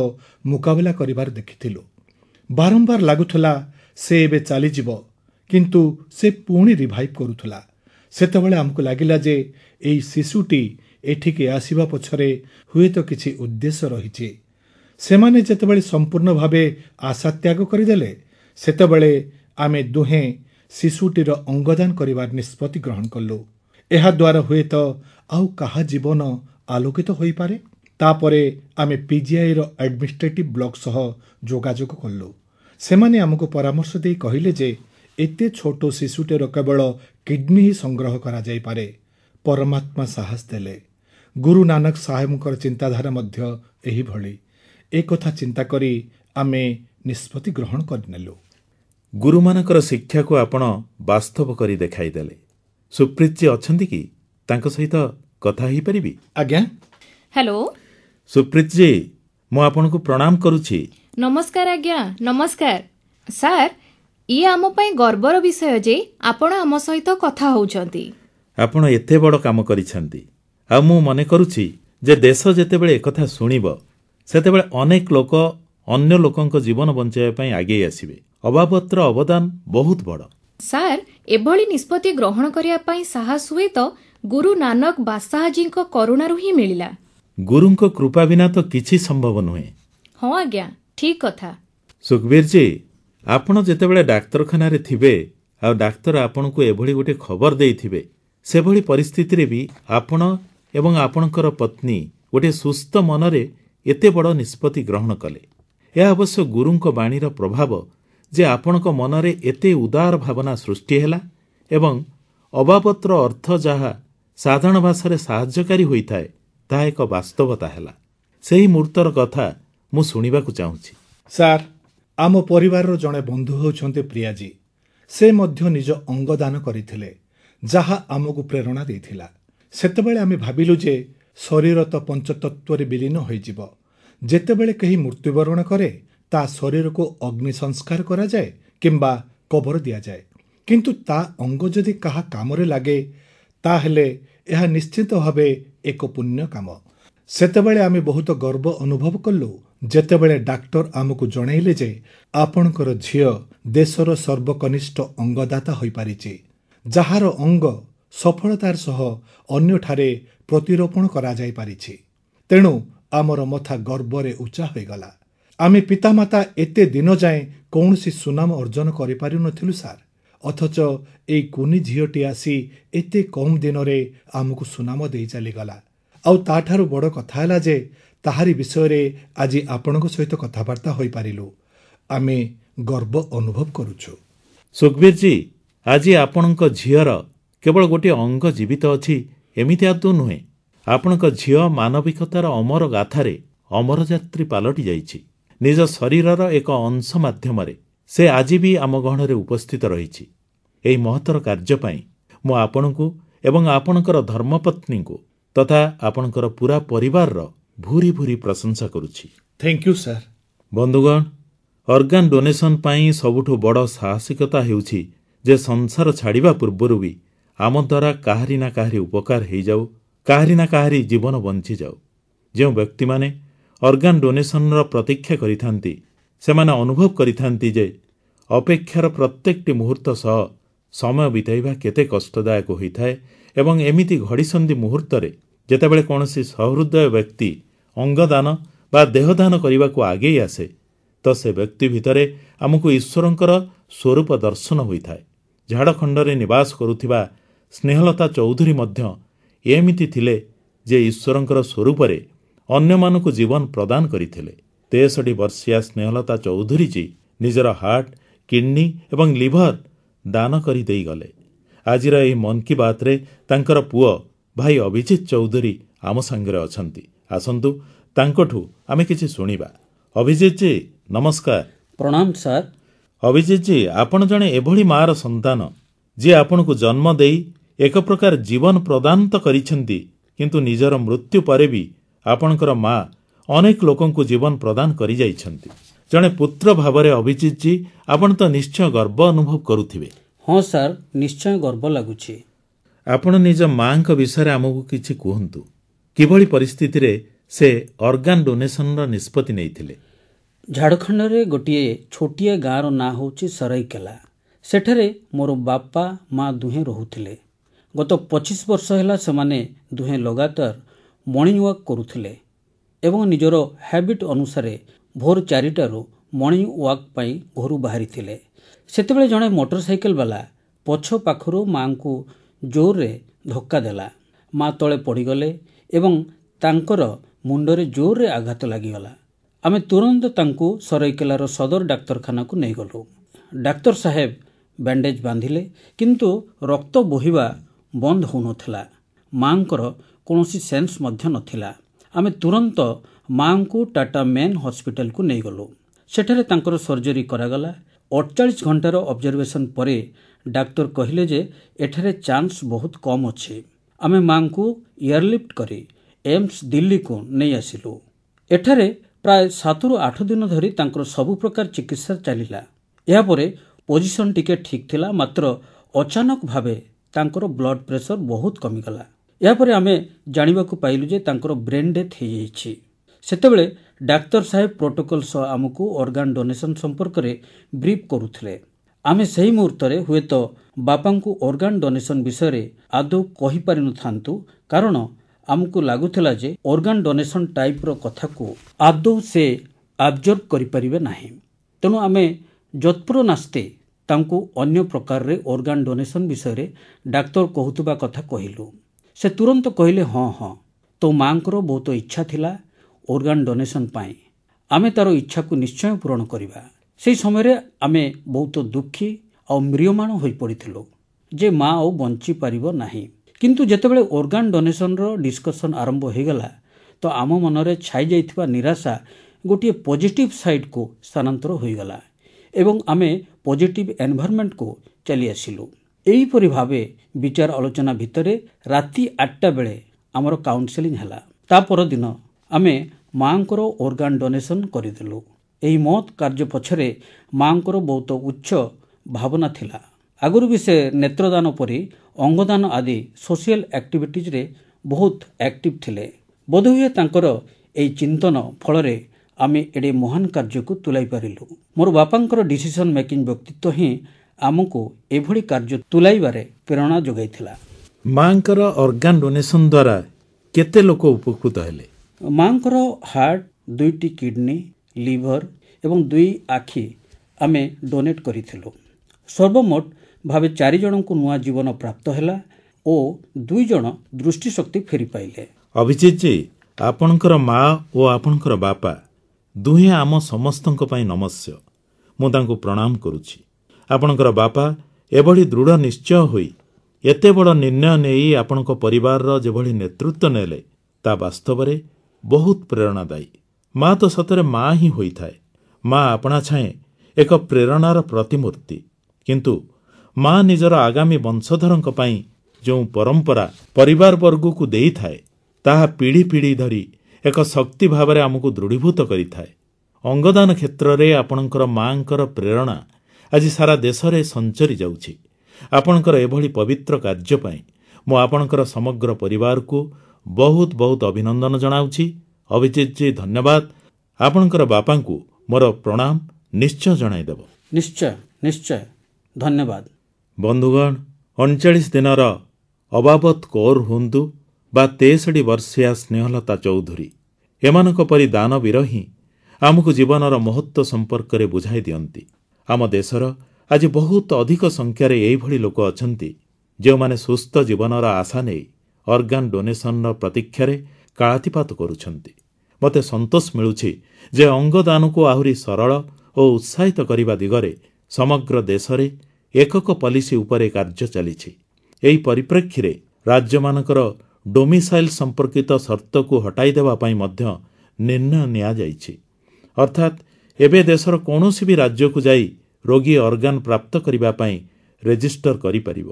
ମୁକାବିଲା କରିବାର ଦେଖିଥିଲୁ ବାରମ୍ବାର ଲାଗୁଥିଲା ସେ ଏବେ ଚାଲିଯିବ କିନ୍ତୁ ସେ ପୁଣି ରିଭାଇଭ୍ କରୁଥିଲା ସେତେବେଳେ ଆମକୁ ଲାଗିଲା ଯେ ଏହି ଶିଶୁଟି ଏଠିକି ଆସିବା ପଛରେ ହୁଏତ କିଛି ଉଦ୍ଦେଶ୍ୟ ରହିଛି ସେମାନେ ଯେତେବେଳେ ସମ୍ପୂର୍ଣ୍ଣ ଭାବେ ଆଶା ତ୍ୟାଗ କରିଦେଲେ ସେତେବେଳେ ଆମେ ଦୁହେଁ ଶିଶୁଟିର ଅଙ୍ଗଦାନ କରିବାର ନିଷ୍ପତ୍ତି ଗ୍ରହଣ କଲୁ ଏହାଦ୍ୱାରା ହୁଏତ ଆଉ କାହା ଜୀବନ ଆଲୋକିତ ହୋଇପାରେ ତାପରେ ଆମେ ପିଜିଆଇର ଆଡ଼ମିନିଷ୍ଟ୍ରେଟିଭ୍ ବ୍ଲକ୍ ସହ ଯୋଗାଯୋଗ କଲୁ ସେମାନେ ଆମକୁ ପରାମର୍ଶ ଦେଇ କହିଲେ ଯେ ଏତେ ଛୋଟ ଶିଶୁଟିର କେବଳ କିଡ଼ନୀ ହିଁ ସଂଗ୍ରହ କରାଯାଇପାରେ ପରମାତ୍ମା ସାହସ ଦେଲେ ଗୁରୁ ନାନକ ସାହେବଙ୍କର ଚିନ୍ତାଧାରା ମଧ୍ୟ ଏହିଭଳି ଏକଥା ଚିନ୍ତା କରି ଆମେ ନିଷ୍ପତ୍ତି ଗ୍ରହଣ କରିନେଲୁ ଗୁରୁମାନଙ୍କର ଶିକ୍ଷାକୁ ଆପଣ ବାସ୍ତବ କରି ଦେଖାଇଦେଲେ ସୁପ୍ରୀତ୍ ଜୀ ଅଛନ୍ତି କି ତାଙ୍କ ସହିତ କଥା ହେଇପାରିବି ଆଜ୍ଞା ହ୍ୟାଲୋ ସୁପ୍ରୀତ ଜୀ ମୁଁ ଆପଣଙ୍କୁ ପ୍ରଣାମ କରୁଛି ନମସ୍କାର ଆଜ୍ଞା ନମସ୍କାର ସାର୍ ଇଏ ଆମ ପାଇଁ ଗର୍ବର ବିଷୟ ଯେ ଆପଣ ଆମ ସହିତ କଥା ହେଉଛନ୍ତି ଆପଣ ଏତେ ବଡ଼ କାମ କରିଛନ୍ତି ଆଉ ମୁଁ ମନେ କରୁଛି ଯେ ଦେଶ ଯେତେବେଳେ ଏକଥା ଶୁଣିବ ସେତେବେଳେ ଅନେକ ଲୋକ ଅନ୍ୟ ଲୋକଙ୍କ ଜୀବନ ବଞ୍ଚାଇବା ପାଇଁ ଆଗେଇ ଆସିବେ ଅବାବତ୍ର ଅବଦାନ ବହୁତ ବଡ଼ ସାର୍ ଏଭଳି ନିଷ୍ପତ୍ତି ଗ୍ରହଣ କରିବା ପାଇଁ ସାହସ ହୁଏତ ଗୁରୁ ନାନକ ବାସାହାଜୀଙ୍କ କରୁଣାରୁ ହିଁ ମିଳିଲା ଗୁରୁଙ୍କ କୃପା ବିନା ତ କିଛି ସମ୍ଭବ ନୁହେଁ ହଁ ଆଜ୍ଞା ଠିକ କଥା ସୁଖବୀର ଜୀ ଆପଣ ଯେତେବେଳେ ଡାକ୍ତରଖାନାରେ ଥିବେ ଆଉ ଡାକ୍ତର ଆପଣଙ୍କୁ ଏଭଳି ଗୋଟିଏ ଖବର ଦେଇଥିବେ ସେଭଳି ପରିସ୍ଥିତିରେ ବି ଆପଣ ଏବଂ ଆପଣଙ୍କର ପତ୍ନୀ ଗୋଟିଏ ସୁସ୍ଥ ମନରେ ଏତେ ବଡ଼ ନିଷ୍ପତ୍ତି ଗ୍ରହଣ କଲେ ଏହା ଅବଶ୍ୟ ଗୁରୁଙ୍କ ବାଣୀର ପ୍ରଭାବ ଯେ ଆପଣଙ୍କ ମନରେ ଏତେ ଉଦାର ଭାବନା ସୃଷ୍ଟି ହେଲା ଏବଂ ଅବାବତ୍ର ଅର୍ଥ ଯାହା ସାଧାରଣ ଭାଷାରେ ସାହାଯ୍ୟକାରୀ ହୋଇଥାଏ ତାହା ଏକ ବାସ୍ତବତା ହେଲା ସେହି ମୁହୂର୍ତ୍ତର କଥା ମୁଁ ଶୁଣିବାକୁ ଚାହୁଁଛି ସାର୍ ଆମ ପରିବାରର ଜଣେ ବନ୍ଧୁ ହେଉଛନ୍ତି ପ୍ରିୟାଜୀ ସେ ମଧ୍ୟ ନିଜ ଅଙ୍ଗଦାନ କରିଥିଲେ ଯାହା ଆମକୁ ପ୍ରେରଣା ଦେଇଥିଲା ସେତେବେଳେ ଆମେ ଭାବିଲୁ ଯେ ଶରୀର ତ ପଞ୍ଚତତ୍ୱରେ ବିଲୀନ ହୋଇଯିବ ଯେତେବେଳେ କେହି ମୃତ୍ୟୁବରଣ କରେ ତା ଶରୀରକୁ ଅଗ୍ନି ସଂସ୍କାର କରାଯାଏ କିମ୍ବା କବର ଦିଆଯାଏ କିନ୍ତୁ ତା ଅଙ୍ଗ ଯଦି କାହା କାମରେ ଲାଗେ ତାହେଲେ ଏହା ନିଶ୍ଚିତ ଭାବେ ଏକ ପୁଣ୍ୟ କାମ ସେତେବେଳେ ଆମେ ବହୁତ ଗର୍ବ ଅନୁଭବ କଲୁ ଯେତେବେଳେ ଡାକ୍ତର ଆମକୁ ଜଣାଇଲେ ଯେ ଆପଣଙ୍କର ଝିଅ ଦେଶର ସର୍ବକନିଷ୍ଠ ଅଙ୍ଗଦାତା ହୋଇପାରିଛି ଯାହାର ଅଙ୍ଗ ସଫଳତାର ସହ ଅନ୍ୟଠାରେ ପ୍ରତିରୋପଣ କରାଯାଇପାରିଛି ତେଣୁ ଆମର ମଥା ଗର୍ବରେ ଉଚ୍ଚା ହୋଇଗଲା ଆମେ ପିତାମାତା ଏତେ ଦିନ ଯାଏଁ କୌଣସି ସୁନାମ ଅର୍ଜନ କରିପାରିନଥିଲୁ ସାର୍ ଅଥଚ ଏଇ କୁନି ଝିଅଟି ଆସି ଏତେ କମ୍ ଦିନରେ ଆମକୁ ସୁନାମ ଦେଇ ଚାଲିଗଲା ଆଉ ତାଠାରୁ ବଡ଼ କଥା ହେଲା ଯେ ତାହାରି ବିଷୟରେ ଆଜି ଆପଣଙ୍କ ସହିତ କଥାବାର୍ତ୍ତା ହୋଇପାରିଲୁ ଆମେ ଗର୍ବ ଅନୁଭବ କରୁଛୁ ସୁଖବୀରଜୀ ଆଜି ଆପଣଙ୍କ ଝିଅର କେବଳ ଗୋଟିଏ ଅଙ୍ଗ ଜୀବିତ ଅଛି ଏମିତି ଆଦୌ ନୁହେଁ ଆପଣଙ୍କ ଝିଅ ମାନବିକତାର ଅମର ଗାଥାରେ ଅମରଯାତ୍ରୀ ପାଲଟି ଯାଇଛି ନିଜ ଶରୀରର ଏକ ଅଂଶ ମାଧ୍ୟମରେ ସେ ଆଜି ବି ଆମ ଗହଣରେ ଉପସ୍ଥିତ ରହିଛି ଏହି ମହତ୍ତର କାର୍ଯ୍ୟ ପାଇଁ ମୁଁ ଆପଣଙ୍କୁ ଏବଂ ଆପଣଙ୍କର ଧର୍ମପତ୍ନୀଙ୍କୁ ତଥା ଆପଣଙ୍କର ପୁରା ପରିବାରର ଭୁରି ଭୁରି ପ୍ରଶଂସା କରୁଛି ଥ୍ୟାଙ୍କ ୟୁ ସାର୍ ବନ୍ଧୁଗଣ ଅର୍ଗାନ ଡୋନେସନ୍ ପାଇଁ ସବୁଠୁ ବଡ଼ ସାହସିକତା ହେଉଛି ଯେ ସଂସାର ଛାଡ଼ିବା ପୂର୍ବରୁ ବି ଆମ ଦ୍ୱାରା କାହାରି ନା କାହାରି ଉପକାର ହୋଇଯାଉ କାହାରି ନା କାହାରି ଜୀବନ ବଞ୍ଚିଯାଉ ଯେଉଁ ବ୍ୟକ୍ତିମାନେ ଅର୍ଗାନ ଡୋନେସନ୍ର ପ୍ରତୀକ୍ଷା କରିଥାନ୍ତି ସେମାନେ ଅନୁଭବ କରିଥାନ୍ତି ଯେ ଅପେକ୍ଷାର ପ୍ରତ୍ୟେକଟି ମୁହୂର୍ତ୍ତ ସହ ସମୟ ବିତାଇବା କେତେ କଷ୍ଟଦାୟକ ହୋଇଥାଏ ଏବଂ ଏମିତି ଘଡ଼ିସନ୍ଧି ମୁହୂର୍ତ୍ତରେ ଯେତେବେଳେ କୌଣସି ସହୃଦୟ ବ୍ୟକ୍ତି ଅଙ୍ଗଦାନ ବା ଦେହଦାନ କରିବାକୁ ଆଗେଇ ଆସେ ତ ସେ ବ୍ୟକ୍ତି ଭିତରେ ଆମକୁ ଈଶ୍ୱରଙ୍କର ସ୍ୱରୂପ ଦର୍ଶନ ହୋଇଥାଏ ଝାଡ଼ଖଣ୍ଡରେ ନିବାସ କରୁଥିବା ସ୍ନେହଲତା ଚୌଧୁରୀ ମଧ୍ୟ ଏମିତି ଥିଲେ ଯେ ଈଶ୍ୱରଙ୍କର ସ୍ୱରୂପରେ ଅନ୍ୟମାନଙ୍କୁ ଜୀବନ ପ୍ରଦାନ କରିଥିଲେ ତେଷଠି ବର୍ଷିଆ ସ୍ନେହଲତା ଚୌଧୁରୀଜୀ ନିଜର ହାର୍ଟ କିଡ୍ନି ଏବଂ ଲିଭର ଦାନ କରିଦେଇଗଲେ ଆଜିର ଏହି ମନ୍ କି ବାତ୍ରେ ତାଙ୍କର ପୁଅ ଭାଇ ଅଭିଜିତ ଚୌଧୁରୀ ଆମ ସାଙ୍ଗରେ ଅଛନ୍ତି ଆସନ୍ତୁ ତାଙ୍କଠୁ ଆମେ କିଛି ଶୁଣିବା ଅଭିଜିତ ଜୀ ନମସ୍କାର ପ୍ରଣାମ ସାର୍ ଅଭିଜିତ ଜୀ ଆପଣ ଜଣେ ଏଭଳି ମାଆର ସନ୍ତାନ ଯିଏ ଆପଣଙ୍କୁ ଜନ୍ମ ଦେଇ ଏକ ପ୍ରକାର ଜୀବନ ପ୍ରଦାନ ତ କରିଛନ୍ତି କିନ୍ତୁ ନିଜର ମୃତ୍ୟୁ ପରେ ବି ଆପଣଙ୍କର ମା' ଅନେକ ଲୋକଙ୍କୁ ଜୀବନ ପ୍ରଦାନ କରିଯାଇଛନ୍ତି ଜଣେ ପୁତ୍ର ଭାବରେ ଅଭିଜିତ ଜୀ ଆପଣ ତ ନିଶ୍ଚୟ ଗର୍ବ ଅନୁଭବ କରୁଥିବେ ହଁ ସାର୍ ନିଶ୍ଚୟ ଗର୍ବ ଲାଗୁଛି ଆପଣ ନିଜ ମାଙ୍କ ବିଷୟରେ ଆମକୁ କିଛି କୁହନ୍ତୁ କିଭଳି ପରିସ୍ଥିତିରେ ସେ ଅର୍ଗାନ ଡୋନେସନର ନିଷ୍ପତ୍ତି ନେଇଥିଲେ ଝାଡ଼ଖଣ୍ଡରେ ଗୋଟିଏ ଛୋଟିଆ ଗାଁର ନାଁ ହେଉଛି ସରାଇକେଲା ସେଠାରେ ମୋର ବାପା ମା ଦୁହେଁ ରହୁଥିଲେ ଗତ ପଚିଶ ବର୍ଷ ହେଲା ସେମାନେ ଦୁହେଁ ଲଗାତାର ମର୍ଣ୍ଣିଂ ୱାକ୍ କରୁଥିଲେ ଏବଂ ନିଜର ହ୍ୟାବିଟ୍ ଅନୁସାରେ ଭୋର ଚାରିଟାରୁ ମର୍ଣ୍ଣିଂ ୱାକ୍ ପାଇଁ ଘରୁ ବାହାରିଥିଲେ ସେତେବେଳେ ଜଣେ ମୋଟରସାଇକେଲ ବାଲା ପଛ ପାଖରୁ ମାଆଙ୍କୁ ଜୋରରେ ଧକ୍କା ଦେଲା ମା ତଳେ ପଡ଼ିଗଲେ ଏବଂ ତାଙ୍କର ମୁଣ୍ଡରେ ଜୋରରେ ଆଘାତ ଲାଗିଗଲା ଆମେ ତୁରନ୍ତ ତାଙ୍କୁ ସରାଇକେଲାର ସଦର ଡାକ୍ତରଖାନାକୁ ନେଇଗଲୁ ଡାକ୍ତର ସାହେବ ବ୍ୟାଣ୍ଡେଜ୍ ବାନ୍ଧିଲେ କିନ୍ତୁ ରକ୍ତ ବୋହିବା ବନ୍ଦ ହେଉନଥିଲା ମାଆଙ୍କର କୌଣସି ସେନ୍ସ ମଧ୍ୟ ନଥିଲା ଆମେ ତୁରନ୍ତ ମାଙ୍କୁ ଟାଟା ମେନ୍ ହସ୍ପିଟାଲକୁ ନେଇଗଲୁ ସେଠାରେ ତାଙ୍କର ସର୍ଜରୀ କରାଗଲା ଅଠଚାଳିଶ ଘଣ୍ଟାର ଅବଜର୍ଭେସନ୍ ପରେ ଡାକ୍ତର କହିଲେ ଯେ ଏଠାରେ ଚାନ୍ସ ବହୁତ କମ୍ ଅଛି ଆମେ ମାଙ୍କୁ ଏୟାରଲିଫ୍ଟ କରି ଏମ୍ସ ଦିଲ୍ଲୀକୁ ନେଇ ଆସିଲୁ ଏଠାରେ ପ୍ରାୟ ସାତରୁ ଆଠ ଦିନ ଧରି ତାଙ୍କର ସବୁପ୍ରକାର ଚିକିତ୍ସା ଚାଲିଲା ଏହାପରେ ପୋଜିସନ୍ ଟିକେ ଠିକ୍ ଥିଲା ମାତ୍ର ଅଚାନକ ଭାବେ ତାଙ୍କର ବ୍ଲଡ଼ ପ୍ରେସର ବହୁତ କମିଗଲା ଏହାପରେ ଆମେ ଜାଣିବାକୁ ପାଇଲୁ ଯେ ତାଙ୍କର ବ୍ରେନ୍ ଡେଥ୍ ହୋଇଯାଇଛି ସେତେବେଳେ ଡାକ୍ତର ସାହେବ ପ୍ରୋଟୋକଲ ସହ ଆମକୁ ଅର୍ଗାନ ଡୋନେସନ୍ ସମ୍ପର୍କରେ ବ୍ରିଫ୍ କରୁଥିଲେ ଆମେ ସେହି ମୁହୂର୍ତ୍ତରେ ହୁଏତ ବାପାଙ୍କୁ ଅର୍ଗାନ ଡୋନେସନ୍ ବିଷୟରେ ଆଦୌ କହିପାରିନଥାନ୍ତୁ କାରଣ ଆମକୁ ଲାଗୁଥିଲା ଯେ ଅର୍ଗାନ ଡୋନେସନ୍ ଟାଇପ୍ର କଥାକୁ ଆଦୌ ସେ ଆବଜର୍ଭ କରିପାରିବେ ନାହିଁ ତେଣୁ ଆମେ ଯତ୍ପର ନାସ୍ତେ ତାଙ୍କୁ ଅନ୍ୟ ପ୍ରକାରରେ ଅର୍ଗାନ ଡୋନେସନ୍ ବିଷୟରେ ଡାକ୍ତର କହୁଥିବା କଥା କହିଲୁ ସେ ତୁରନ୍ତ କହିଲେ ହଁ ହଁ ତୋ ମାଙ୍କର ବହୁତ ଇଚ୍ଛା ଥିଲା ଅର୍ଗାନ୍ ଡୋନେସନ୍ ପାଇଁ ଆମେ ତାର ଇଚ୍ଛାକୁ ନିଶ୍ଚୟ ପୂରଣ କରିବା ସେହି ସମୟରେ ଆମେ ବହୁତ ଦୁଃଖୀ ଆଉ ମ୍ରିୟମାଣ ହୋଇପଡ଼ିଥିଲୁ ଯେ ମା ଆଉ ବଞ୍ଚିପାରିବ ନାହିଁ କିନ୍ତୁ ଯେତେବେଳେ ଅର୍ଗାନ୍ ଡୋନେସନ୍ର ଡିସ୍କସନ୍ ଆରମ୍ଭ ହୋଇଗଲା ତ ଆମ ମନରେ ଛାଇଯାଇଥିବା ନିରାଶା ଗୋଟିଏ ପଜିଟିଭ୍ ସାଇଟ୍କୁ ସ୍ଥାନାନ୍ତର ହୋଇଗଲା ଏବଂ ଆମେ ପଜିଟିଭ୍ ଏନ୍ଭାରମେଣ୍ଟକୁ ଚାଲିଆସିଲୁ ଏହିପରି ଭାବେ ବିଚାର ଆଲୋଚନା ଭିତରେ ରାତି ଆଠଟା ବେଳେ ଆମର କାଉନ୍ସେଲିଂ ହେଲା ତା ପରଦିନ ଆମେ ମାଙ୍କର ଅର୍ଗାନ୍ ଡୋନେସନ୍ କରିଦେଲୁ ଏହି ମହତ୍ କାର୍ଯ୍ୟ ପଛରେ ମାଙ୍କର ବହୁତ ଉଚ୍ଚ ଭାବନା ଥିଲା ଆଗରୁ ବି ସେ ନେତ୍ରଦାନ ପରି ଅଙ୍ଗଦାନ ଆଦି ସୋସିଆଲ ଆକ୍ଟିଭିଟିଜରେ ବହୁତ ଆକ୍ଟିଭ ଥିଲେ ବୋଧହୁଏ ତାଙ୍କର ଏହି ଚିନ୍ତନ ଫଳରେ ଆମେ ଏଡ଼େ ମହାନ କାର୍ଯ୍ୟକୁ ତୁଲାଇ ପାରିଲୁ ମୋର ବାପାଙ୍କର ଡିସିସନ୍ ମେକିଂ ବ୍ୟକ୍ତିତ୍ୱ ହିଁ ଆମକୁ ଏଭଳି କାର୍ଯ୍ୟ ତୁଲାଇବାରେ ପ୍ରେରଣା ଯୋଗାଇଥିଲା ମାଙ୍କର ଅର୍ଗାନ ଡୋନେସନ୍ ଦ୍ୱାରା କେତେ ଲୋକ ଉପକୃତ ହେଲେ ମାଙ୍କର ହାର୍ଟ ଦୁଇଟି କିଡ଼ନୀ ଲିଭର ଏବଂ ଦୁଇ ଆଖି ଆମେ ଡୋନେଟ୍ କରିଥିଲୁ ସର୍ବମୋଟ ଭାବେ ଚାରିଜଣଙ୍କୁ ନୂଆ ଜୀବନ ପ୍ରାପ୍ତ ହେଲା ଓ ଦୁଇ ଜଣ ଦୃଷ୍ଟିଶକ୍ତି ଫେରିପାଇଲେ ଅଭିଜିତଜୀ ଆପଣଙ୍କର ମା ଓ ଆପଣଙ୍କର ବାପା ଦୁହେଁ ଆମ ସମସ୍ତଙ୍କ ପାଇଁ ନମସ୍ୟ ମୁଁ ତାଙ୍କୁ ପ୍ରଣାମ କରୁଛି ଆପଣଙ୍କ ବାପା ଏଭଳି ଦୃଢ଼ ନିଶ୍ଚୟ ହୋଇ ଏତେ ବଡ଼ ନିର୍ଣ୍ଣୟ ନେଇ ଆପଣଙ୍କ ପରିବାରର ଯେଭଳି ନେତୃତ୍ୱ ନେଲେ ତାହା ବାସ୍ତବରେ ବହୁତ ପ୍ରେରଣାଦାୟୀ ମା ତ ସତରେ ମା ହିଁ ହୋଇଥାଏ ମା ଆପଣା ଛାଏଁ ଏକ ପ୍ରେରଣାର ପ୍ରତିମୂର୍ତ୍ତି କିନ୍ତୁ ମା ନିଜର ଆଗାମୀ ବଂଶଧରଙ୍କ ପାଇଁ ଯେଉଁ ପରମ୍ପରା ପରିବାରବର୍ଗକୁ ଦେଇଥାଏ ତାହା ପିଢ଼ି ପିଢ଼ି ଧରି ଏକ ଶକ୍ତି ଭାବରେ ଆମକୁ ଦୃଢ଼ୀଭୂତ କରିଥାଏ ଅଙ୍ଗଦାନ କ୍ଷେତ୍ରରେ ଆପଣଙ୍କର ମାଙ୍କର ପ୍ରେରଣା ଆଜି ସାରା ଦେଶରେ ସଂଚରି ଯାଉଛି ଆପଣଙ୍କର ଏଭଳି ପବିତ୍ର କାର୍ଯ୍ୟ ପାଇଁ ମୁଁ ଆପଣଙ୍କର ସମଗ୍ର ପରିବାରକୁ ବହୁତ ବହୁତ ଅଭିନନ୍ଦନ ଜଣାଉଛି ଅଭିଜିତ ଜୀ ଧନ୍ୟବାଦ ଆପଣଙ୍କର ବାପାଙ୍କୁ ମୋର ପ୍ରଣାମ ନିଶ୍ଚୟ ଜଣାଇଦେବ ନିଶ୍ଚୟ ନିଶ୍ଚୟ ଧନ୍ୟବାଦ ବନ୍ଧୁଗଣ ଅଣଚାଳିଶ ଦିନର ଅବାବତ କୌର ହୁଅନ୍ତୁ ବା ତେଷଠି ବର୍ଷିଆ ସ୍ନେହଲତା ଚୌଧୁରୀ ଏମାନଙ୍କ ପରି ଦାନବୀର ହିଁ ଆମକୁ ଜୀବନର ମହତ୍ତ୍ୱ ସମ୍ପର୍କରେ ବୁଝାଇ ଦିଅନ୍ତି ଆମ ଦେଶର ଆଜି ବହୁତ ଅଧିକ ସଂଖ୍ୟାରେ ଏହିଭଳି ଲୋକ ଅଛନ୍ତି ଯେଉଁମାନେ ସୁସ୍ଥ ଜୀବନର ଆଶା ନେଇ ଅର୍ଗାନ ଡୋନେସନ୍ର ପ୍ରତୀକ୍ଷାରେ କାଳାତିପାତ କରୁଛନ୍ତି ମୋତେ ସନ୍ତୋଷ ମିଳୁଛି ଯେ ଅଙ୍ଗଦାନକୁ ଆହୁରି ସରଳ ଓ ଉତ୍ସାହିତ କରିବା ଦିଗରେ ସମଗ୍ର ଦେଶରେ ଏକକ ପଲିସି ଉପରେ କାର୍ଯ୍ୟ ଚାଲିଛି ଏହି ପରିପ୍ରେକ୍ଷୀରେ ରାଜ୍ୟମାନଙ୍କର ଡୋମିସାଇଲ୍ ସମ୍ପର୍କିତ ସର୍ତ୍ତକୁ ହଟାଇଦେବା ପାଇଁ ମଧ୍ୟ ନିର୍ଣ୍ଣୟ ନିଆଯାଇଛି ଅର୍ଥାତ୍ ଏବେ ଦେଶର କୌଣସି ବି ରାଜ୍ୟକୁ ଯାଇ ରୋଗୀ ଅର୍ଗାନ ପ୍ରାପ୍ତ କରିବା ପାଇଁ ରେଜିଷ୍ଟର କରିପାରିବ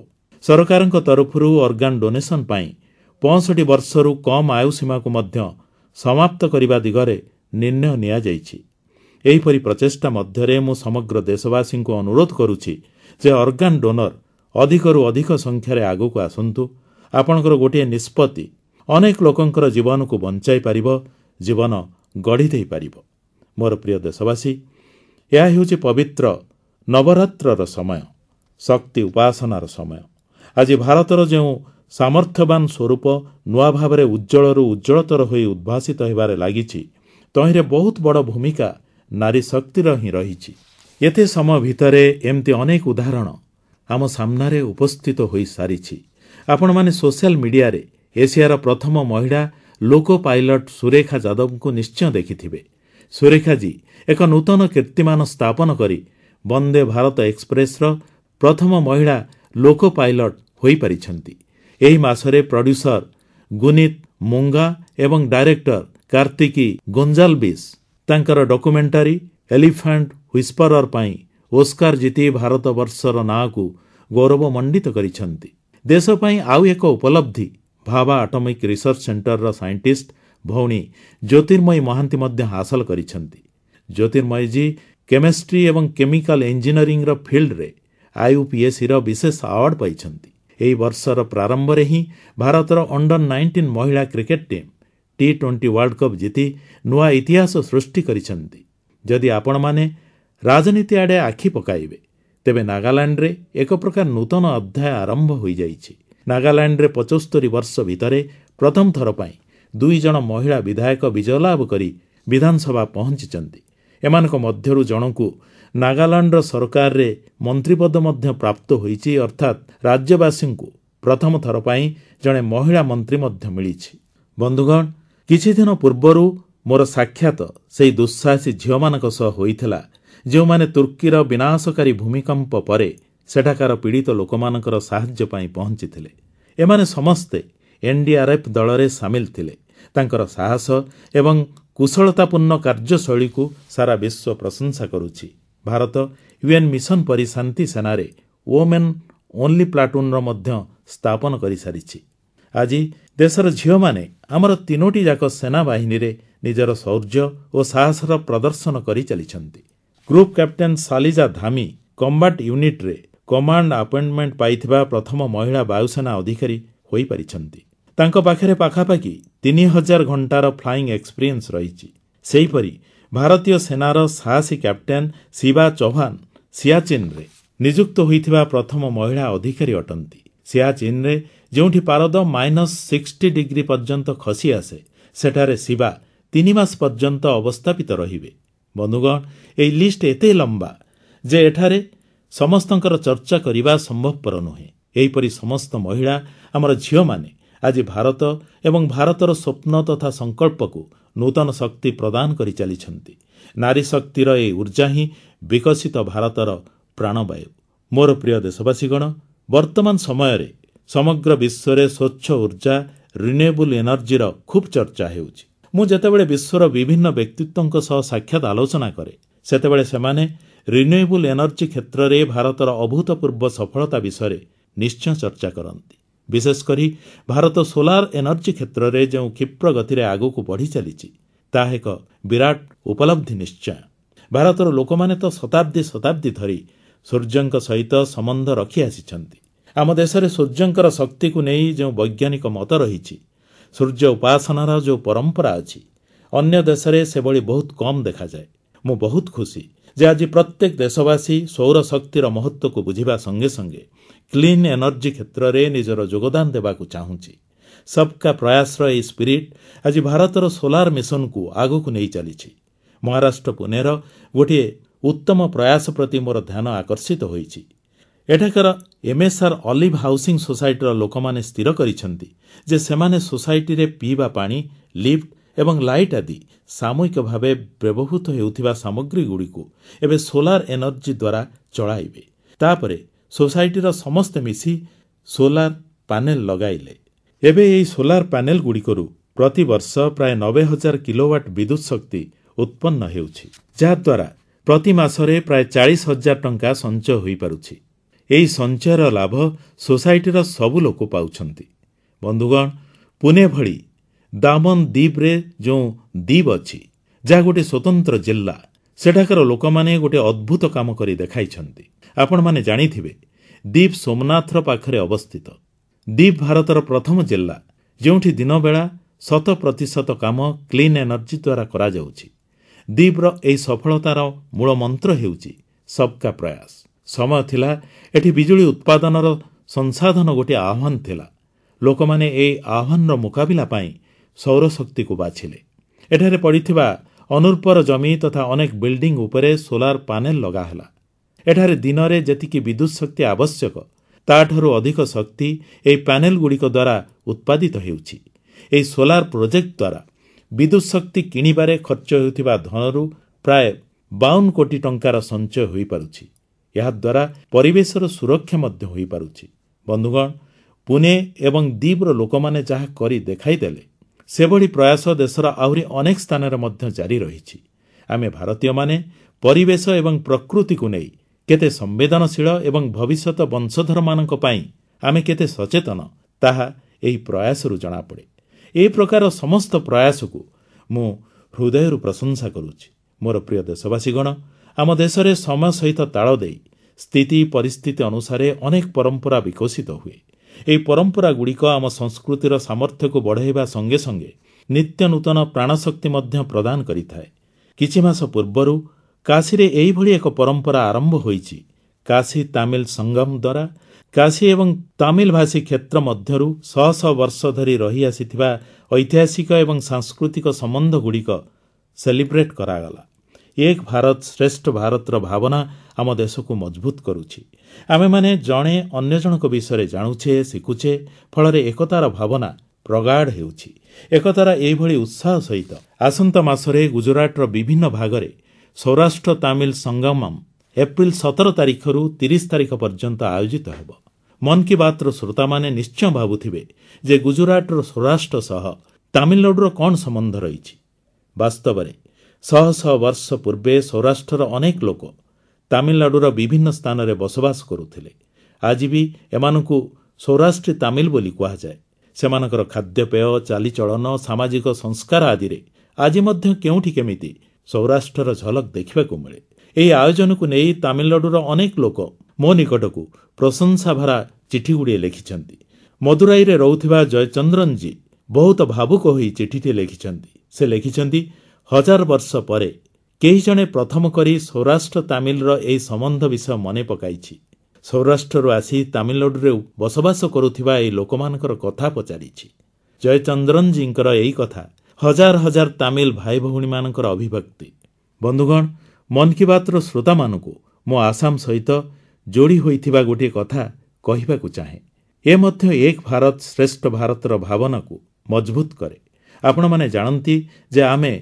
ସରକାରଙ୍କ ତରଫରୁ ଅର୍ଗାନ ଡୋନେସନ ପାଇଁ ପଞ୍ଚଷଠି ବର୍ଷରୁ କମ୍ ଆୟୁ ସୀମାକୁ ମଧ୍ୟ ସମାପ୍ତ କରିବା ଦିଗରେ ନିର୍ଣ୍ଣୟ ନିଆଯାଇଛି ଏହିପରି ପ୍ରଚେଷ୍ଟା ମଧ୍ୟରେ ମୁଁ ସମଗ୍ର ଦେଶବାସୀଙ୍କୁ ଅନୁରୋଧ କରୁଛି ଯେ ଅର୍ଗାନ ଡୋନର ଅଧିକରୁ ଅଧିକ ସଂଖ୍ୟାରେ ଆଗକୁ ଆସନ୍ତୁ ଆପଣଙ୍କର ଗୋଟିଏ ନିଷ୍ପତ୍ତି ଅନେକ ଲୋକଙ୍କର ଜୀବନକୁ ବଞ୍ଚାଇ ପାରିବ ଜୀବନ ଦେଇପାରିବ ମୋର ପ୍ରିୟ ଦେଶବାସୀ ଏହା ହେଉଛି ପବିତ୍ର ନବରାତ୍ରର ସମୟ ଶକ୍ତି ଉପାସନାର ସମୟ ଆଜି ଭାରତର ଯେଉଁ ସାମର୍ଥ୍ୟବାନ ସ୍ୱରୂପ ନୂଆ ଭାବରେ ଉଜ୍ଜଳରୁ ଉଜ୍ଜଳତର ହୋଇ ଉଦ୍ଭାସିତ ହେବାରେ ଲାଗିଛି ତହିଁରେ ବହୁତ ବଡ଼ ଭୂମିକା ନାରୀ ଶକ୍ତିର ହିଁ ରହିଛି ଏତେ ସମୟ ଭିତରେ ଏମିତି ଅନେକ ଉଦାହରଣ ଆମ ସାମ୍ନାରେ ଉପସ୍ଥିତ ହୋଇସାରିଛି ଆପଣମାନେ ସୋସିଆଲ ମିଡିଆରେ ଏସିଆର ପ୍ରଥମ ମହିଳା ଲୋକୋ ପାଇଲଟ୍ ସୁରେଖା ଯାଦବଙ୍କୁ ନିଶ୍ଚୟ ଦେଖିଥିବେ ସୁରେଖାଜୀ ଏକ ନୂତନ କୀର୍ତ୍ତିମାନ ସ୍ଥାପନ କରି ବନ୍ଦେ ଭାରତ ଏକ୍ସପ୍ରେସ୍ର ପ୍ରଥମ ମହିଳା ଲୋକୋ ପାଇଲଟ ହୋଇପାରିଛନ୍ତି ଏହି ମାସରେ ପ୍ରଡ୍ୟୁସର ଗୁନିତ ମୁଙ୍ଗା ଏବଂ ଡାଇରେକ୍ଟର କାର୍ତ୍ତିକୀ ଗୋଞ୍ଜାଲବିସ୍ ତାଙ୍କର ଡକ୍ୟୁମେଣ୍ଟାରୀ ଏଲିଫାଣ୍ଟ ହ୍ୱିସ୍ପରର୍ ପାଇଁ ଓସ୍କାର ଜିତି ଭାରତବର୍ଷର ନାଁକୁ ଗୌରବ ମଣ୍ଡିତ କରିଛନ୍ତି ଦେଶ ପାଇଁ ଆଉ ଏକ ଉପଲବ୍ଧି ଭାବା ଆଟମିକ୍ ରିସର୍ଚ୍ଚ ସେଣ୍ଟରର ସାଇଣ୍ଟିଷ୍ଟ ଭଉଣୀ ଜ୍ୟୋତିର୍ମୟୀ ମହାନ୍ତି ମଧ୍ୟ ହାସଲ କରିଛନ୍ତି ଜ୍ୟୋତିର୍ମୟୀ ଜୀ କେମିଷ୍ଟ୍ରି ଏବଂ କେମିକାଲ ଇଞ୍ଜିନିୟରିଂର ଫିଲ୍ଡରେ ଆଇୟୁପିଏସ୍ସିର ବିଶେଷ ଆୱାର୍ଡ ପାଇଛନ୍ତି ଏହି ବର୍ଷର ପ୍ରାରମ୍ଭରେ ହିଁ ଭାରତର ଅଣ୍ଡର ନାଇଷ୍ଟିନ୍ ମହିଳା cricket team T twenty world cup ଜିତି ନୂଆ ଇତିହାସ ସୃଷ୍ଟି କରିଛନ୍ତି ଯଦି ଆପଣମାନେ ରାଜନୀତି ଆଡ଼େ ଆଖି ପକାଇବେ ତେବେ ନାଗାଲାଣ୍ଡରେ ଏକ ପ୍ରକାର ନୂତନ ଅଧ୍ୟାୟ ଆରମ୍ଭ ହୋଇଯାଇଛି ନାଗାଲାଣ୍ଡରେ ପଚସ୍ତରୀ ବର୍ଷ ଭିତରେ ପ୍ରଥମ ଥର ପାଇଁ ଦୁଇଜଣ ମହିଳା ବିଧାୟକ ବିଜୟ ଲାଭ କରି ବିଧାନସଭା ପହଞ୍ଚିଛନ୍ତି ଏମାନଙ୍କ ମଧ୍ୟରୁ ଜଣଙ୍କୁ ନାଗାଲାଣ୍ଡର ସରକାରରେ ମନ୍ତ୍ରୀପଦ ମଧ୍ୟ ପ୍ରାପ୍ତ ହୋଇଛି ଅର୍ଥାତ୍ ରାଜ୍ୟବାସୀଙ୍କୁ ପ୍ରଥମ ଥର ପାଇଁ ଜଣେ ମହିଳା ମନ୍ତ୍ରୀ ମଧ୍ୟ ମିଳିଛି ବନ୍ଧୁଗଣ କିଛିଦିନ ପୂର୍ବରୁ ମୋର ସାକ୍ଷାତ ସେହି ଦୁଃସାହସୀ ଝିଅମାନଙ୍କ ସହ ହୋଇଥିଲା ଯେଉଁମାନେ ତୁର୍କୀର ବିନାଶକାରୀ ଭୂମିକମ୍ପ ପରେ ସେଠାକାର ପୀଡ଼ିତ ଲୋକମାନଙ୍କର ସାହାଯ୍ୟ ପାଇଁ ପହଞ୍ଚିଥିଲେ ଏମାନେ ସମସ୍ତେ ଏନ୍ଡିଆର୍ଏଫ୍ ଦଳରେ ସାମିଲ ଥିଲେ ତାଙ୍କର ସାହସ ଏବଂ କୁଶଳତାପୂର୍ଣ୍ଣ କାର୍ଯ୍ୟଶୈଳୀକୁ ସାରା ବିଶ୍ୱ ପ୍ରଶଂସା କରୁଛି ଭାରତ ୟୁଏନ୍ ମିଶନ ପରି ଶାନ୍ତି ସେନାରେ ଓମେନ୍ ଓନ୍ଲି ପ୍ଲାଟୁନ୍ର ମଧ୍ୟ ସ୍ଥାପନ କରିସାରିଛି ଆଜି ଦେଶର ଝିଅମାନେ ଆମର ତିନୋଟି ଯାକ ସେନାବାହିନୀରେ ନିଜର ଶୌର୍ଯ୍ୟ ଓ ସାହସର ପ୍ରଦର୍ଶନ କରି ଚାଲିଛନ୍ତି group captain Shaliza Dhami combat ୟୁନିଟ୍ରେ କମାଣ୍ଡ ଆପଏଣ୍ଟମେଣ୍ଟ ପାଇଥିବା ପ୍ରଥମ ମହିଳା ବାୟୁସେନା ଅଧିକାରୀ ହୋଇପାରିଛନ୍ତି ତାଙ୍କ ପାଖରେ ପାଖାପାଖି ତିନି ହଜାର ଘଣ୍ଟାର ଫ୍ଲାଇଂ ଏକ୍ସପିରିଏନ୍ସ ରହିଛି ସେହିପରି ଭାରତୀୟ ସେନାର ସାହସୀ କ୍ୟାପ୍ଟେନ୍ ଶିବା ଚୌହାନ ସିଆଚିନ୍ରେ ନିଯୁକ୍ତ ହୋଇଥିବା ପ୍ରଥମ ମହିଳା ଅଧିକାରୀ ଅଟନ୍ତି ସିଆଚିନ୍ରେ ଯେଉଁଠି ପାରଦ ମାଇନସ୍ ସିକ୍ସଟି ଡିଗ୍ରୀ ପର୍ଯ୍ୟନ୍ତ ଖସିଆସେ ସେଠାରେ ଶିବା ତିନି ମାସ ପର୍ଯ୍ୟନ୍ତ ଅବସ୍ଥାପିତ ରହିବେ ବନ୍ଧୁଗଣ ଏହି ଲିଷ୍ଟ ଏତେ ଲମ୍ବା ଯେ ଏଠାରେ ସମସ୍ତଙ୍କର ଚର୍ଚ୍ଚା କରିବା ସମ୍ଭବପର ନୁହେଁ ଏହିପରି ସମସ୍ତ ମହିଳା ଆମର ଝିଅମାନେ ଆଜି ଭାରତ ଏବଂ ଭାରତର ସ୍ୱପ୍ନ ତଥା ସଂକଳ୍ପକୁ ନୂତନ ଶକ୍ତି ପ୍ରଦାନ କରିଚାଲିଛନ୍ତି ନାରୀ ଶକ୍ତିର ଏହି ଉର୍ଜା ହିଁ ବିକଶିତ ଭାରତର ପ୍ରାଣବାୟୁ ମୋର ପ୍ରିୟ ଦେଶବାସୀଗଣ ବର୍ତ୍ତମାନ ସମୟରେ ସମଗ୍ର ବିଶ୍ୱରେ ସ୍ୱଚ୍ଛ ଉର୍ଜା ରିନ୍ୟୁଏବୁଲ୍ ଏନର୍ଜିର ଖୁବ୍ ଚର୍ଚ୍ଚା ହେଉଛି ମୁଁ ଯେତେବେଳେ ବିଶ୍ୱର ବିଭିନ୍ନ ବ୍ୟକ୍ତିତ୍ୱଙ୍କ ସହ ସାକ୍ଷାତ ଆଲୋଚନା କରେ ସେତେବେଳେ ସେମାନେ ରିନ୍ୟୁଏବୁଲ୍ ଏନର୍ଜି କ୍ଷେତ୍ରରେ ଭାରତର ଅଭୂତପୂର୍ବ ସଫଳତା ବିଷୟରେ ନିଶ୍ଚୟ ଚର୍ଚ୍ଚା କରନ୍ତି ବିଶେଷକରି ଭାରତ ସୋଲାର ଏନର୍ଜି କ୍ଷେତ୍ରରେ ଯେଉଁ କ୍ଷିପ୍ର ଗତିରେ ଆଗକୁ ବଢ଼ିଚାଲିଛି ତାହା ଏକ ବିରାଟ ଉପଲବ୍ଧି ନିଶ୍ଚୟ ଭାରତର ଲୋକମାନେ ତ ଶତାବ୍ଦୀ ଶତାବ୍ଦୀ ଧରି ସୂର୍ଯ୍ୟଙ୍କ ସହିତ ସମ୍ବନ୍ଧ ରଖିଆସିଛନ୍ତି ଆମ ଦେଶରେ ସୂର୍ଯ୍ୟଙ୍କର ଶକ୍ତିକୁ ନେଇ ଯେଉଁ ବୈଜ୍ଞାନିକ ମତ ରହିଛି ସୂର୍ଯ୍ୟ ଉପାସନାର ଯେଉଁ ପରମ୍ପରା ଅଛି ଅନ୍ୟ ଦେଶରେ ସେଭଳି ବହୁତ କମ୍ ଦେଖାଯାଏ ମୁଁ ବହୁତ ଖୁସି ଯେ ଆଜି ପ୍ରତ୍ୟେକ ଦେଶବାସୀ ସୌରଶକ୍ତିର ମହତ୍ତ୍ୱକୁ ବୁଝିବା ସଙ୍ଗେ ସଙ୍ଗେ କ୍ଲିନ୍ ଏନର୍ଜି କ୍ଷେତ୍ରରେ ନିଜର ଯୋଗଦାନ ଦେବାକୁ ଚାହୁଁଛି ସବ୍କା ପ୍ରୟାସର ଏହି ସ୍ପିରିଟ୍ ଆଜି ଭାରତର ସୋଲାର ମିଶନକୁ ଆଗକୁ ନେଇ ଚାଲିଛି ମହାରାଷ୍ଟ୍ର ପୁନେର ଗୋଟିଏ ଉତ୍ତମ ପ୍ରୟାସ ପ୍ରତି ମୋର ଧ୍ୟାନ ଆକର୍ଷିତ ହୋଇଛି ଏଠାକାର ଏମ୍ଏସ୍ଆର୍ ଅଲିଭ୍ ହାଉସିଂ ସୋସାଇଟିର ଲୋକମାନେ ସ୍ଥିର କରିଛନ୍ତି ଯେ ସେମାନେ ସୋସାଇଟିରେ ପିଇବା ପାଣି ଲିଫ୍ଟ ଏବଂ ଲାଇଟ୍ ଆଦି ସାମୂହିକ ଭାବେ ବ୍ୟବହୃତ ହେଉଥିବା ସାମଗ୍ରୀଗୁଡ଼ିକୁ ଏବେ ସୋଲାର ଏନର୍ଜି ଦ୍ୱାରା ଚଳାଇବେ ତାପରେ ସୋସାଇଟିର ସମସ୍ତେ ମିଶି ସୋଲାର ପ୍ୟାନେଲ ଲଗାଇଲେ ଏବେ ଏହି ସୋଲାର ପ୍ୟାନେଲଗୁଡ଼ିକରୁ ପ୍ରତିବର୍ଷ ପ୍ରାୟ ନବେ ହଜାର କିଲୋୱାଟ ବିଦ୍ୟୁତ୍ ଶକ୍ତି ଉତ୍ପନ୍ନ ହେଉଛି ଯାହାଦ୍ୱାରା ପ୍ରତି ମାସରେ ପ୍ରାୟ ଚାଳିଶ ହଜାର ଟଙ୍କା ସଞ୍ଚୟ ହୋଇପାରୁଛି ଏହି ସଞ୍ଚୟର ଲାଭ ସୋସାଇଟିର ସବୁ ଲୋକ ପାଉଛନ୍ତି ବନ୍ଧୁଗଣ ପୁନେ ଭଳି ଦାମନ୍ ଦୀବ୍ରେ ଯେଉଁ ଦୀବ୍ ଅଛି ଯାହା ଗୋଟିଏ ସ୍ୱତନ୍ତ୍ର ଜିଲ୍ଲା ସେଠାକାର ଲୋକମାନେ ଗୋଟିଏ ଅଦ୍ଭୁତ କାମ କରି ଦେଖାଇଛନ୍ତି ଆପଣମାନେ ଜାଣିଥିବେ ଦୀପ ସୋମନାଥର ପାଖରେ ଅବସ୍ଥିତ ଦୀପ ଭାରତର ପ୍ରଥମ ଜିଲ୍ଲା ଯେଉଁଠି ଦିନବେଳା ଶତ ପ୍ରତିଶତ କାମ କ୍ଲିନ୍ ଏନର୍ଜି ଦ୍ୱାରା କରାଯାଉଛି ଦୀପର ଏହି ସଫଳତାର ମୂଳ ମନ୍ତ୍ର ହେଉଛି ସବ୍କା ପ୍ରୟାସ ସମୟ ଥିଲା ଏଠି ବିଜୁଳି ଉତ୍ପାଦନର ସଂସାଧନ ଗୋଟିଏ ଆହ୍ୱାନ ଥିଲା ଲୋକମାନେ ଏହି ଆହ୍ୱାନର ମୁକାବିଲା ପାଇଁ ସୌରଶକ୍ତିକୁ ବାଛିଲେ ଏଠାରେ ପଡ଼ିଥିବା ଅନୁର୍ବର ଜମି ତଥା ଅନେକ ବିଲ୍ଡିଂ ଉପରେ ସୋଲାର ପ୍ୟାନେଲ ଲଗାହେଲା ଏଠାରେ ଦିନରେ ଯେତିକି ବିଦ୍ୟୁତ୍ ଶକ୍ତି ଆବଶ୍ୟକ ତାଠାରୁ ଅଧିକ ଶକ୍ତି ଏହି ପ୍ୟାନେଲଗୁଡ଼ିକ ଦ୍ୱାରା ଉତ୍ପାଦିତ ହେଉଛି ଏହି ସୋଲାର ପ୍ରୋଜେକ୍ଟ ଦ୍ୱାରା ବିଦ୍ୟୁତ୍ ଶକ୍ତି କିଣିବାରେ ଖର୍ଚ୍ଚ ହେଉଥିବା ଧନରୁ ପ୍ରାୟ ବାଉନ କୋଟି ଟଙ୍କାର ସଞ୍ଚୟ ହୋଇପାରୁଛି ଏହାଦ୍ୱାରା ପରିବେଶର ସୁରକ୍ଷା ମଧ୍ୟ ହୋଇପାରୁଛି ବନ୍ଧୁଗଣ ପୁନେ ଏବଂ ଦୀପର ଲୋକମାନେ ଯାହା କରି ଦେଖାଇଦେଲେ ସେଭଳି ପ୍ରୟାସ ଦେଶର ଆହୁରି ଅନେକ ସ୍ଥାନରେ ମଧ୍ୟ ଜାରି ରହିଛି ଆମେ ଭାରତୀୟମାନେ ପରିବେଶ ଏବଂ ପ୍ରକୃତିକୁ ନେଇ କେତେ ସମ୍ବେଦନଶୀଳ ଏବଂ ଭବିଷ୍ୟତ ବଂଶଧରମାନଙ୍କ ପାଇଁ ଆମେ କେତେ ସଚେତନ ତାହା ଏହି ପ୍ରୟାସରୁ ଜଣାପଡ଼େ ଏ ପ୍ରକାର ସମସ୍ତ ପ୍ରୟାସକୁ ମୁଁ ହୃଦୟରୁ ପ୍ରଶଂସା କରୁଛି ମୋର ପ୍ରିୟ ଦେଶବାସୀଗଣ ଆମ ଦେଶରେ ସମୟ ସହିତ ତାଳ ଦେଇ ସ୍ଥିତି ପରିସ୍ଥିତି ଅନୁସାରେ ଅନେକ ପରମ୍ପରା ବିକଶିତ ହୁଏ ଏହି ପରମ୍ପରାଗୁଡ଼ିକ ଆମ ସଂସ୍କୃତିର ସାମର୍ଥ୍ୟକୁ ବଢ଼ାଇବା ସଙ୍ଗେ ସଙ୍ଗେ ନିତ୍ୟ ନୂତନ ପ୍ରାଣଶକ୍ତି ମଧ୍ୟ ପ୍ରଦାନ କରିଥାଏ କିଛି ମାସ ପୂର୍ବରୁ କାଶୀରେ ଏହିଭଳି ଏକ ପରମ୍ପରା ଆରମ୍ଭ ହୋଇଛି କାଶୀ ତାମିଲ ସଙ୍ଗମ ଦ୍ୱାରା କାଶୀ ଏବଂ ତାମିଲ ଭାଷୀ କ୍ଷେତ୍ର ମଧ୍ୟରୁ ଶହ ଶହ ବର୍ଷ ଧରି ରହିଆସିଥିବା ଐତିହାସିକ ଏବଂ ସାଂସ୍କୃତିକ ସମ୍ବନ୍ଧଗୁଡ଼ିକ ସେଲିବ୍ରେଟ୍ କରାଗଲା ଏକ ଭାରତ ଶ୍ରେଷ୍ଠ ଭାରତର ଭାବନା ଆମ ଦେଶକୁ ମଜବୁତ କରୁଛି ଆମେମାନେ ଜଣେ ଅନ୍ୟ ଜଣଙ୍କ ବିଷୟରେ ଜାଣୁଛେ ଶିଖୁଛେ ଫଳରେ ଏକତାର ଭାବନା ପ୍ରଗାଢ଼ ହେଉଛି ଏକତାର ଏହିଭଳି ଉତ୍ସାହ ସହିତ ଆସନ୍ତା ମାସରେ ଗୁଜରାଟର ବିଭିନ୍ନ ଭାଗରେ ସୌରାଷ୍ଟ୍ର ତାମିଲ ସଙ୍ଗମମ୍ ଏପ୍ରିଲ୍ ସତର ତାରିଖରୁ ତିରିଶ ତାରିଖ ପର୍ଯ୍ୟନ୍ତ ଆୟୋଜିତ ହେବ ମନ୍ କି ବାତ୍ର ଶ୍ରୋତାମାନେ ନିଶ୍ଚୟ ଭାବୁଥିବେ ଯେ ଗୁଜରାଟର ସୌରାଷ୍ଟ୍ର ସହ ତାମିଲନାଡୁର କ'ଣ ସମ୍ବନ୍ଧ ରହିଛି ବାସ୍ତବରେ ଶହ ଶହ ବର୍ଷ ପୂର୍ବେ ସୌରାଷ୍ଟ୍ରର ଅନେକ ଲୋକ ତାମିଲନାଡୁର ବିଭିନ୍ନ ସ୍ଥାନରେ ବସବାସ କରୁଥିଲେ ଆଜି ବି ଏମାନଙ୍କୁ ସୌରାଷ୍ଟ୍ରୀ ତାମିଲ ବୋଲି କୁହାଯାଏ ସେମାନଙ୍କର ଖାଦ୍ୟପେୟ ଚାଲିଚଳନ ସାମାଜିକ ସଂସ୍କାର ଆଦିରେ ଆଜି ମଧ୍ୟ କେଉଁଠି କେମିତି ସୌରାଷ୍ଟ୍ରର ଝଲକ ଦେଖିବାକୁ ମିଳେ ଏହି ଆୟୋଜନକୁ ନେଇ ତାମିଲନାଡୁର ଅନେକ ଲୋକ ମୋ ନିକଟକୁ ପ୍ରଶଂସାଭରା ଚିଠିଗୁଡ଼ିଏ ଲେଖିଛନ୍ତି ମଦୁରାଇରେ ରହୁଥିବା ଜୟଚନ୍ଦ୍ରନ ବହୁତ ଭାବୁକ ହୋଇ ଚିଠିଟିଏ ଲେଖିଛନ୍ତି ସେ ଲେଖିଛନ୍ତି ହଜାର ବର୍ଷ ପରେ କେହି ଜଣେ ପ୍ରଥମ କରି ସୌରାଷ୍ଟ୍ରତାମିଲର ଏହି ସମ୍ବନ୍ଧ ବିଷୟ ମନେ ପକାଇଛି ସୌରାଷ୍ଟ୍ରରୁ ଆସି ତାମିଲନାଡୁରେ ବସବାସ କରୁଥିବା ଏହି ଲୋକମାନଙ୍କର କଥା ପଚାରିଛି ଜୟଚନ୍ଦ୍ରନଜୀଙ୍କର ଏହି କଥା ହଜାର ହଜାର ତାମିଲ ଭାଇ ଭଉଣୀମାନଙ୍କର ଅଭିବ୍ୟକ୍ତି ବନ୍ଧୁଗଣ ମନ୍ କି ବାତ୍ର ଶ୍ରୋତାମାନଙ୍କୁ ମୁଁ ଆସାମ ସହିତ ଯୋଡ଼ି ହୋଇଥିବା ଗୋଟିଏ କଥା କହିବାକୁ ଚାହେଁ ଏ ମଧ୍ୟ ଏକ ଭାରତ ଶ୍ରେଷ୍ଠ ଭାରତର ଭାବନାକୁ ମଜବୁତ କରେ ଆପଣମାନେ ଜାଣନ୍ତି ଯେ ଆମେ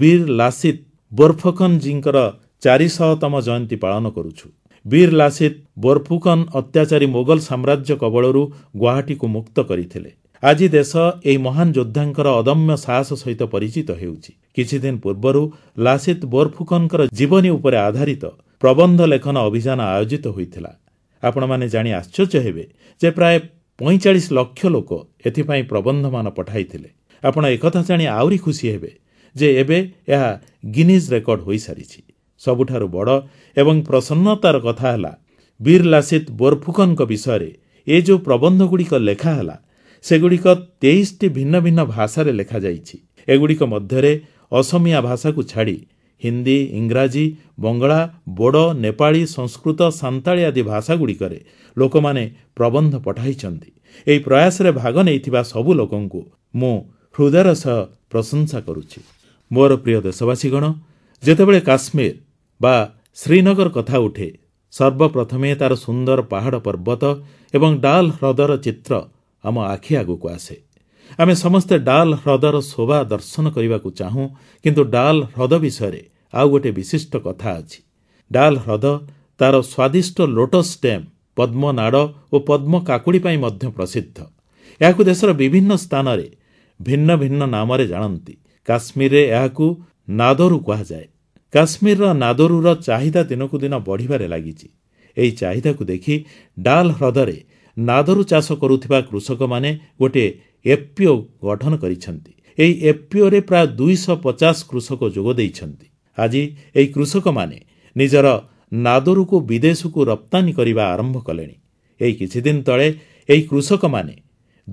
ବୀର ଲାସିତ ବୋରଫୁକନ୍ ଜୀଙ୍କର ଚାରିଶହ ତମ ଜୟନ୍ତୀ ପାଳନ କରୁଛୁ ବୀର ଲାସିତ ବୋର୍ଫୁକନ୍ ଅତ୍ୟାଚାରୀ ମୋଗଲ ସାମ୍ରାଜ୍ୟ କବଳରୁ ଗୁଆହାଟୀକୁ ମୁକ୍ତ କରିଥିଲେ ଆଜି ଦେଶ ଏହି ମହାନ ଯୋଦ୍ଧାଙ୍କର ଅଦମ୍ୟ ସାହସ ସହିତ ପରିଚିତ ହେଉଛି କିଛିଦିନ ପୂର୍ବରୁ ଲାସିତ ବୋର୍ଫୁକନ୍ଙ୍କର ଜୀବନୀ ଉପରେ ଆଧାରିତ ପ୍ରବନ୍ଧ ଲେଖନ ଅଭିଯାନ ଆୟୋଜିତ ହୋଇଥିଲା ଆପଣମାନେ ଜାଣି ଆଶ୍ଚର୍ଯ୍ୟ ହେବେ ଯେ ପ୍ରାୟ ପଇଁଚାଳିଶ ଲକ୍ଷ ଲୋକ ଏଥିପାଇଁ ପ୍ରବନ୍ଧମାନ ପଠାଇଥିଲେ ଆପଣ ଏକଥା ଜାଣି ଆହୁରି ଖୁସି ହେବେ ଯେ ଏବେ ଏହା ଗିନିଜ୍ ରେକର୍ଡ଼ ହୋଇସାରିଛି ସବୁଠାରୁ ବଡ଼ ଏବଂ ପ୍ରସନ୍ନତାର କଥା ହେଲା ବୀର ଲାସିତ ବୋରଫୁକନଙ୍କ ବିଷୟରେ ଏ ଯେଉଁ ପ୍ରବନ୍ଧଗୁଡ଼ିକ ଲେଖା ହେଲା ସେଗୁଡ଼ିକ ତେଇଶଟି ଭିନ୍ନ ଭିନ୍ନ ଭାଷାରେ ଲେଖାଯାଇଛି ଏଗୁଡ଼ିକ ମଧ୍ୟରେ ଅସମିଆ ଭାଷାକୁ ଛାଡ଼ି ହିନ୍ଦୀ ଇଂରାଜୀ ବଙ୍ଗଳା ବୋଡ଼ ନେପାଳୀ ସଂସ୍କୃତ ସାନ୍ତାଳୀ ଆଦି ଭାଷାଗୁଡ଼ିକରେ ଲୋକମାନେ ପ୍ରବନ୍ଧ ପଠାଇଛନ୍ତି ଏହି ପ୍ରୟାସରେ ଭାଗ ନେଇଥିବା ସବୁ ଲୋକଙ୍କୁ ମୁଁ ହୃଦୟର ସହ ପ୍ରଶଂସା କରୁଛି ମୋର ପ୍ରିୟ ଦେଶବାସୀଗଣ ଯେତେବେଳେ କାଶ୍ମୀର ବା ଶ୍ରୀନଗର କଥା ଉଠେ ସର୍ବପ୍ରଥମେ ତାର ସୁନ୍ଦର ପାହାଡ଼ ପର୍ବତ ଏବଂ ଡାଲ ହ୍ରଦର ଚିତ୍ର ଆମ ଆଖି ଆଗକୁ ଆସେ ଆମେ ସମସ୍ତେ ଡାଲ୍ ହ୍ରଦର ଶୋଭା ଦର୍ଶନ କରିବାକୁ ଚାହୁଁ କିନ୍ତୁ ଡାଲ୍ ହ୍ରଦ ବିଷୟରେ ଆଉ ଗୋଟିଏ ବିଶିଷ୍ଟ କଥା ଅଛି ଡାଲ୍ ହ୍ରଦ ତାର ସ୍ୱାଦିଷ୍ଟ ଲୋଟସ୍ ଡ୍ୟାମ୍ ପଦ୍ମନାଡ଼ ଓ ପଦ୍ମ କାକୁଡ଼ି ପାଇଁ ମଧ୍ୟ ପ୍ରସିଦ୍ଧ ଏହାକୁ ଦେଶର ବିଭିନ୍ନ ସ୍ଥାନରେ ଭିନ୍ନ ଭିନ୍ନ ନାମରେ ଜାଣନ୍ତି କାଶ୍ମୀରରେ ଏହାକୁ ନାଦରୁ କୁହାଯାଏ କାଶ୍ମୀରର ନାଦରୁର ଚାହିଦା ଦିନକୁ ଦିନ ବଢ଼ିବାରେ ଲାଗିଛି ଏହି ଚାହିଦାକୁ ଦେଖି ଡାଲ ହ୍ରଦରେ ନାଦରୁ ଚାଷ କରୁଥିବା କୃଷକମାନେ ଗୋଟିଏ ଏଫ୍ପିଓ ଗଠନ କରିଛନ୍ତି ଏହି ଏଫ୍ପିଓରେ ପ୍ରାୟ ଦୁଇଶହ ପଚାଶ କୃଷକ ଯୋଗ ଦେଇଛନ୍ତି ଆଜି ଏହି କୃଷକମାନେ ନିଜର ନାଦରୁକୁ ବିଦେଶକୁ ରପ୍ତାନୀ କରିବା ଆରମ୍ଭ କଲେଣି ଏହି କିଛିଦିନ ତଳେ ଏହି କୃଷକମାନେ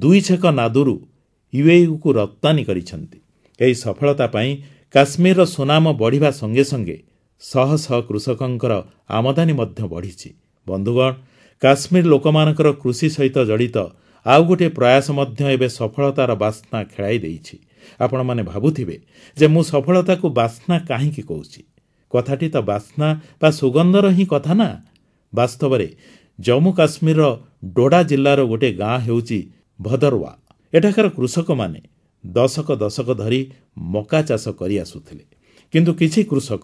ଦୁଇ ଛେକ ନାଦରୁ ୟୁଏଇକୁ ରପ୍ତାନୀ କରିଛନ୍ତି ଏହି ସଫଳତା ପାଇଁ କାଶ୍ମୀରର ସୁନାମ ବଢ଼ିବା ସଙ୍ଗେ ସଙ୍ଗେ ଶହ ଶହ କୃଷକଙ୍କର ଆମଦାନୀ ମଧ୍ୟ ବଢ଼ିଛି ବନ୍ଧୁଗଣ କାଶ୍ମୀର ଲୋକମାନଙ୍କର କୃଷି ସହିତ ଜଡ଼ିତ ଆଉ ଗୋଟିଏ ପ୍ରୟାସ ମଧ୍ୟ ଏବେ ସଫଳତାର ବାସ୍ନା ଖେଳାଇ ଦେଇଛି ଆପଣମାନେ ଭାବୁଥିବେ ଯେ ମୁଁ ସଫଳତାକୁ ବାସ୍ନା କାହିଁକି କହୁଛି କଥାଟି ତ ବାସ୍ନା ବା ସୁଗନ୍ଧର ହିଁ କଥା ନା ବାସ୍ତବରେ ଜମ୍ମୁ କାଶ୍ମୀରର ଡୋଡା ଜିଲ୍ଲାର ଗୋଟିଏ ଗାଁ ହେଉଛି ଭଦରୱା ଏଠାକାର କୃଷକମାନେ ଦଶକ ଦଶକ ଧରି ମକା ଚାଷ କରିଆସୁଥିଲେ କିନ୍ତୁ କିଛି କୃଷକ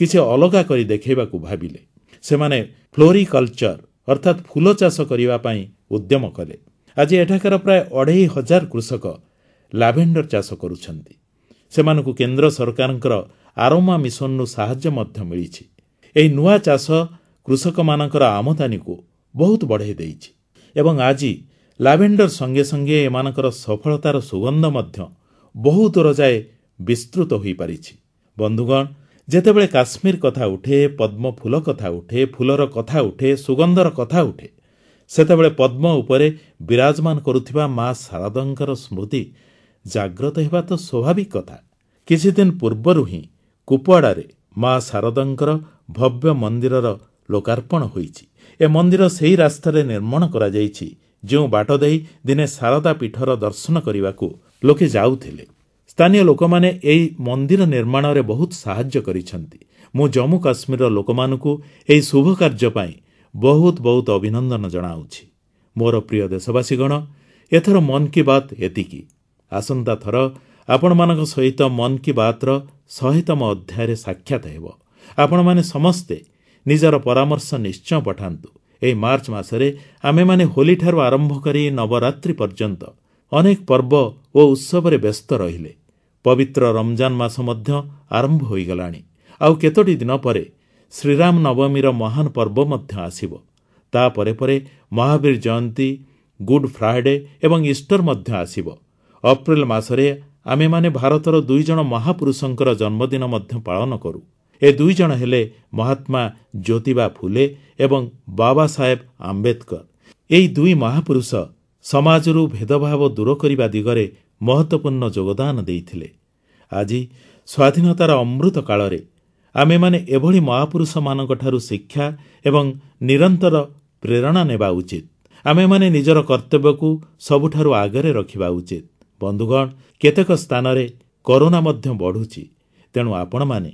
କିଛି ଅଲଗା କରି ଦେଖାଇବାକୁ ଭାବିଲେ ସେମାନେ ଫ୍ଲୋରିକଲଚର ଅର୍ଥାତ୍ ଫୁଲ ଚାଷ କରିବା ପାଇଁ ଉଦ୍ୟମ କଲେ ଆଜି ଏଠାକାର ପ୍ରାୟ ଅଢ଼େଇ ହଜାର କୃଷକ ଲାଭେଣ୍ଡର ଚାଷ କରୁଛନ୍ତି ସେମାନଙ୍କୁ କେନ୍ଦ୍ର ସରକାରଙ୍କର ଆରୋମା ମିଶନରୁ ସାହାଯ୍ୟ ମଧ୍ୟ ମିଳିଛି ଏହି ନୂଆ ଚାଷ କୃଷକମାନଙ୍କର ଆମଦାନୀକୁ ବହୁତ ବଢ଼େଇ ଦେଇଛି ଏବଂ ଆଜି ଲାଭେଣ୍ଡର ସଙ୍ଗେ ସଙ୍ଗେ ଏମାନଙ୍କର ସଫଳତାର ସୁଗନ୍ଧ ମଧ୍ୟ ବହୁ ଦୂର ଯାଏ ବିସ୍ତୃତ ହୋଇପାରିଛି ବନ୍ଧୁଗଣ ଯେତେବେଳେ କାଶ୍ମୀର କଥା ଉଠେ ପଦ୍ମ ଫୁଲ କଥା ଉଠେ ଫୁଲର କଥା ଉଠେ ସୁଗନ୍ଧର କଥା ଉଠେ ସେତେବେଳେ ପଦ୍ମ ଉପରେ ବିରାଜମାନ କରୁଥିବା ମା ଶାରଦଙ୍କର ସ୍ମୃତି ଜାଗ୍ରତ ହେବା ତ ସ୍ୱାଭାବିକ କଥା କିଛିଦିନ ପୂର୍ବରୁ ହିଁ କୁପୱାଡ଼ାରେ ମା ଶାରଦଙ୍କର ଭବ୍ୟ ମନ୍ଦିରର ଲୋକାର୍ପଣ ହୋଇଛି ଏ ମନ୍ଦିର ସେହି ରାସ୍ତାରେ ନିର୍ମାଣ କରାଯାଇଛି ଯେଉଁ ବାଟ ଦେଇ ଦିନେ ଶାରଦା ପୀଠର ଦର୍ଶନ କରିବାକୁ ଲୋକେ ଯାଉଥିଲେ ସ୍ଥାନୀୟ ଲୋକମାନେ ଏହି ମନ୍ଦିର ନିର୍ମାଣରେ ବହୁତ ସାହାଯ୍ୟ କରିଛନ୍ତି ମୁଁ ଜମ୍ମୁ କାଶ୍ମୀରର ଲୋକମାନଙ୍କୁ ଏହି ଶୁଭ କାର୍ଯ୍ୟ ପାଇଁ ବହୁତ ବହୁତ ଅଭିନନ୍ଦନ ଜଣାଉଛି ମୋର ପ୍ରିୟ ଦେଶବାସୀଗଣ ଏଥର ମନ୍ କି ବାତ୍ ଏତିକି ଆସନ୍ତା ଥର ଆପଣମାନଙ୍କ ସହିତ ମନ୍ କି ବାତ୍ର ଶହେତମ ଅଧ୍ୟାୟରେ ସାକ୍ଷାତ ହେବ ଆପଣମାନେ ସମସ୍ତେ ନିଜର ପରାମର୍ଶ ନିଶ୍ଚୟ ପଠାନ୍ତୁ ଏହି ମାର୍ଚ୍ଚ ମାସରେ ଆମେମାନେ ହୋଲିଠାରୁ ଆରମ୍ଭ କରି ନବରାତ୍ରୀ ପର୍ଯ୍ୟନ୍ତ ଅନେକ ପର୍ବ ଓ ଉତ୍ସବରେ ବ୍ୟସ୍ତ ରହିଲେ ପବିତ୍ର ରମଜାନ ମାସ ମଧ୍ୟ ଆରମ୍ଭ ହୋଇଗଲାଣି ଆଉ କେତୋଟି ଦିନ ପରେ ଶ୍ରୀରାମ ନବମୀର ମହାନ ପର୍ବ ମଧ୍ୟ ଆସିବ ତାପରେ ପରେ ମହାବୀର ଜୟନ୍ତୀ ଗୁଡ୍ ଫ୍ରାଇଡେ ଏବଂ ଇଷ୍ଟର ମଧ୍ୟ ଆସିବ ଅପ୍ରେଲ ମାସରେ ଆମେମାନେ ଭାରତର ଦୁଇଜଣ ମହାପୁରୁଷଙ୍କର ଜନ୍ମଦିନ ମଧ୍ୟ ପାଳନ କରୁ ଏ ଦୁଇଜଣ ହେଲେ ମହାତ୍ମା ଜ୍ୟୋତିବା ଫୁଲେ ଏବଂ ବାବା ସାହେବ ଆମ୍ବେଦକର ଏହି ଦୁଇ ମହାପୁରୁଷ ସମାଜରୁ ଭେଦଭାବ ଦୂର କରିବା ଦିଗରେ ମହତ୍ୱପୂର୍ଣ୍ଣ ଯୋଗଦାନ ଦେଇଥିଲେ ଆଜି ସ୍ୱାଧୀନତାର ଅମୃତ କାଳରେ ଆମେମାନେ ଏଭଳି ମହାପୁରୁଷମାନଙ୍କଠାରୁ ଶିକ୍ଷା ଏବଂ ନିରନ୍ତର ପ୍ରେରଣା ନେବା ଉଚିତ ଆମେମାନେ ନିଜର କର୍ତ୍ତବ୍ୟକୁ ସବୁଠାରୁ ଆଗରେ ରଖିବା ଉଚିତ ବନ୍ଧୁଗଣ କେତେକ ସ୍ଥାନରେ କରୋନା ମଧ୍ୟ ବଢ଼ୁଛି ତେଣୁ ଆପଣମାନେ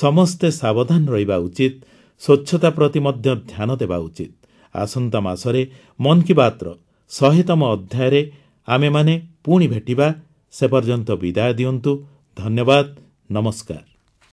ସମସ୍ତେ ସାବଧାନ ରହିବା ଉଚିତ ସ୍ୱଚ୍ଛତା ପ୍ରତି ମଧ୍ୟ ଧ୍ୟାନ ଦେବା ଉଚିତ ଆସନ୍ତା ମାସରେ ମନ୍ କି ବାତ୍ର ଶହେତମ ଅଧ୍ୟାୟରେ ଆମେମାନେ ପୁଣି ଭେଟିବା ସେପର୍ଯ୍ୟନ୍ତ ବିଦାୟ ଦିଅନ୍ତୁ ଧନ୍ୟବାଦ ନମସ୍କାର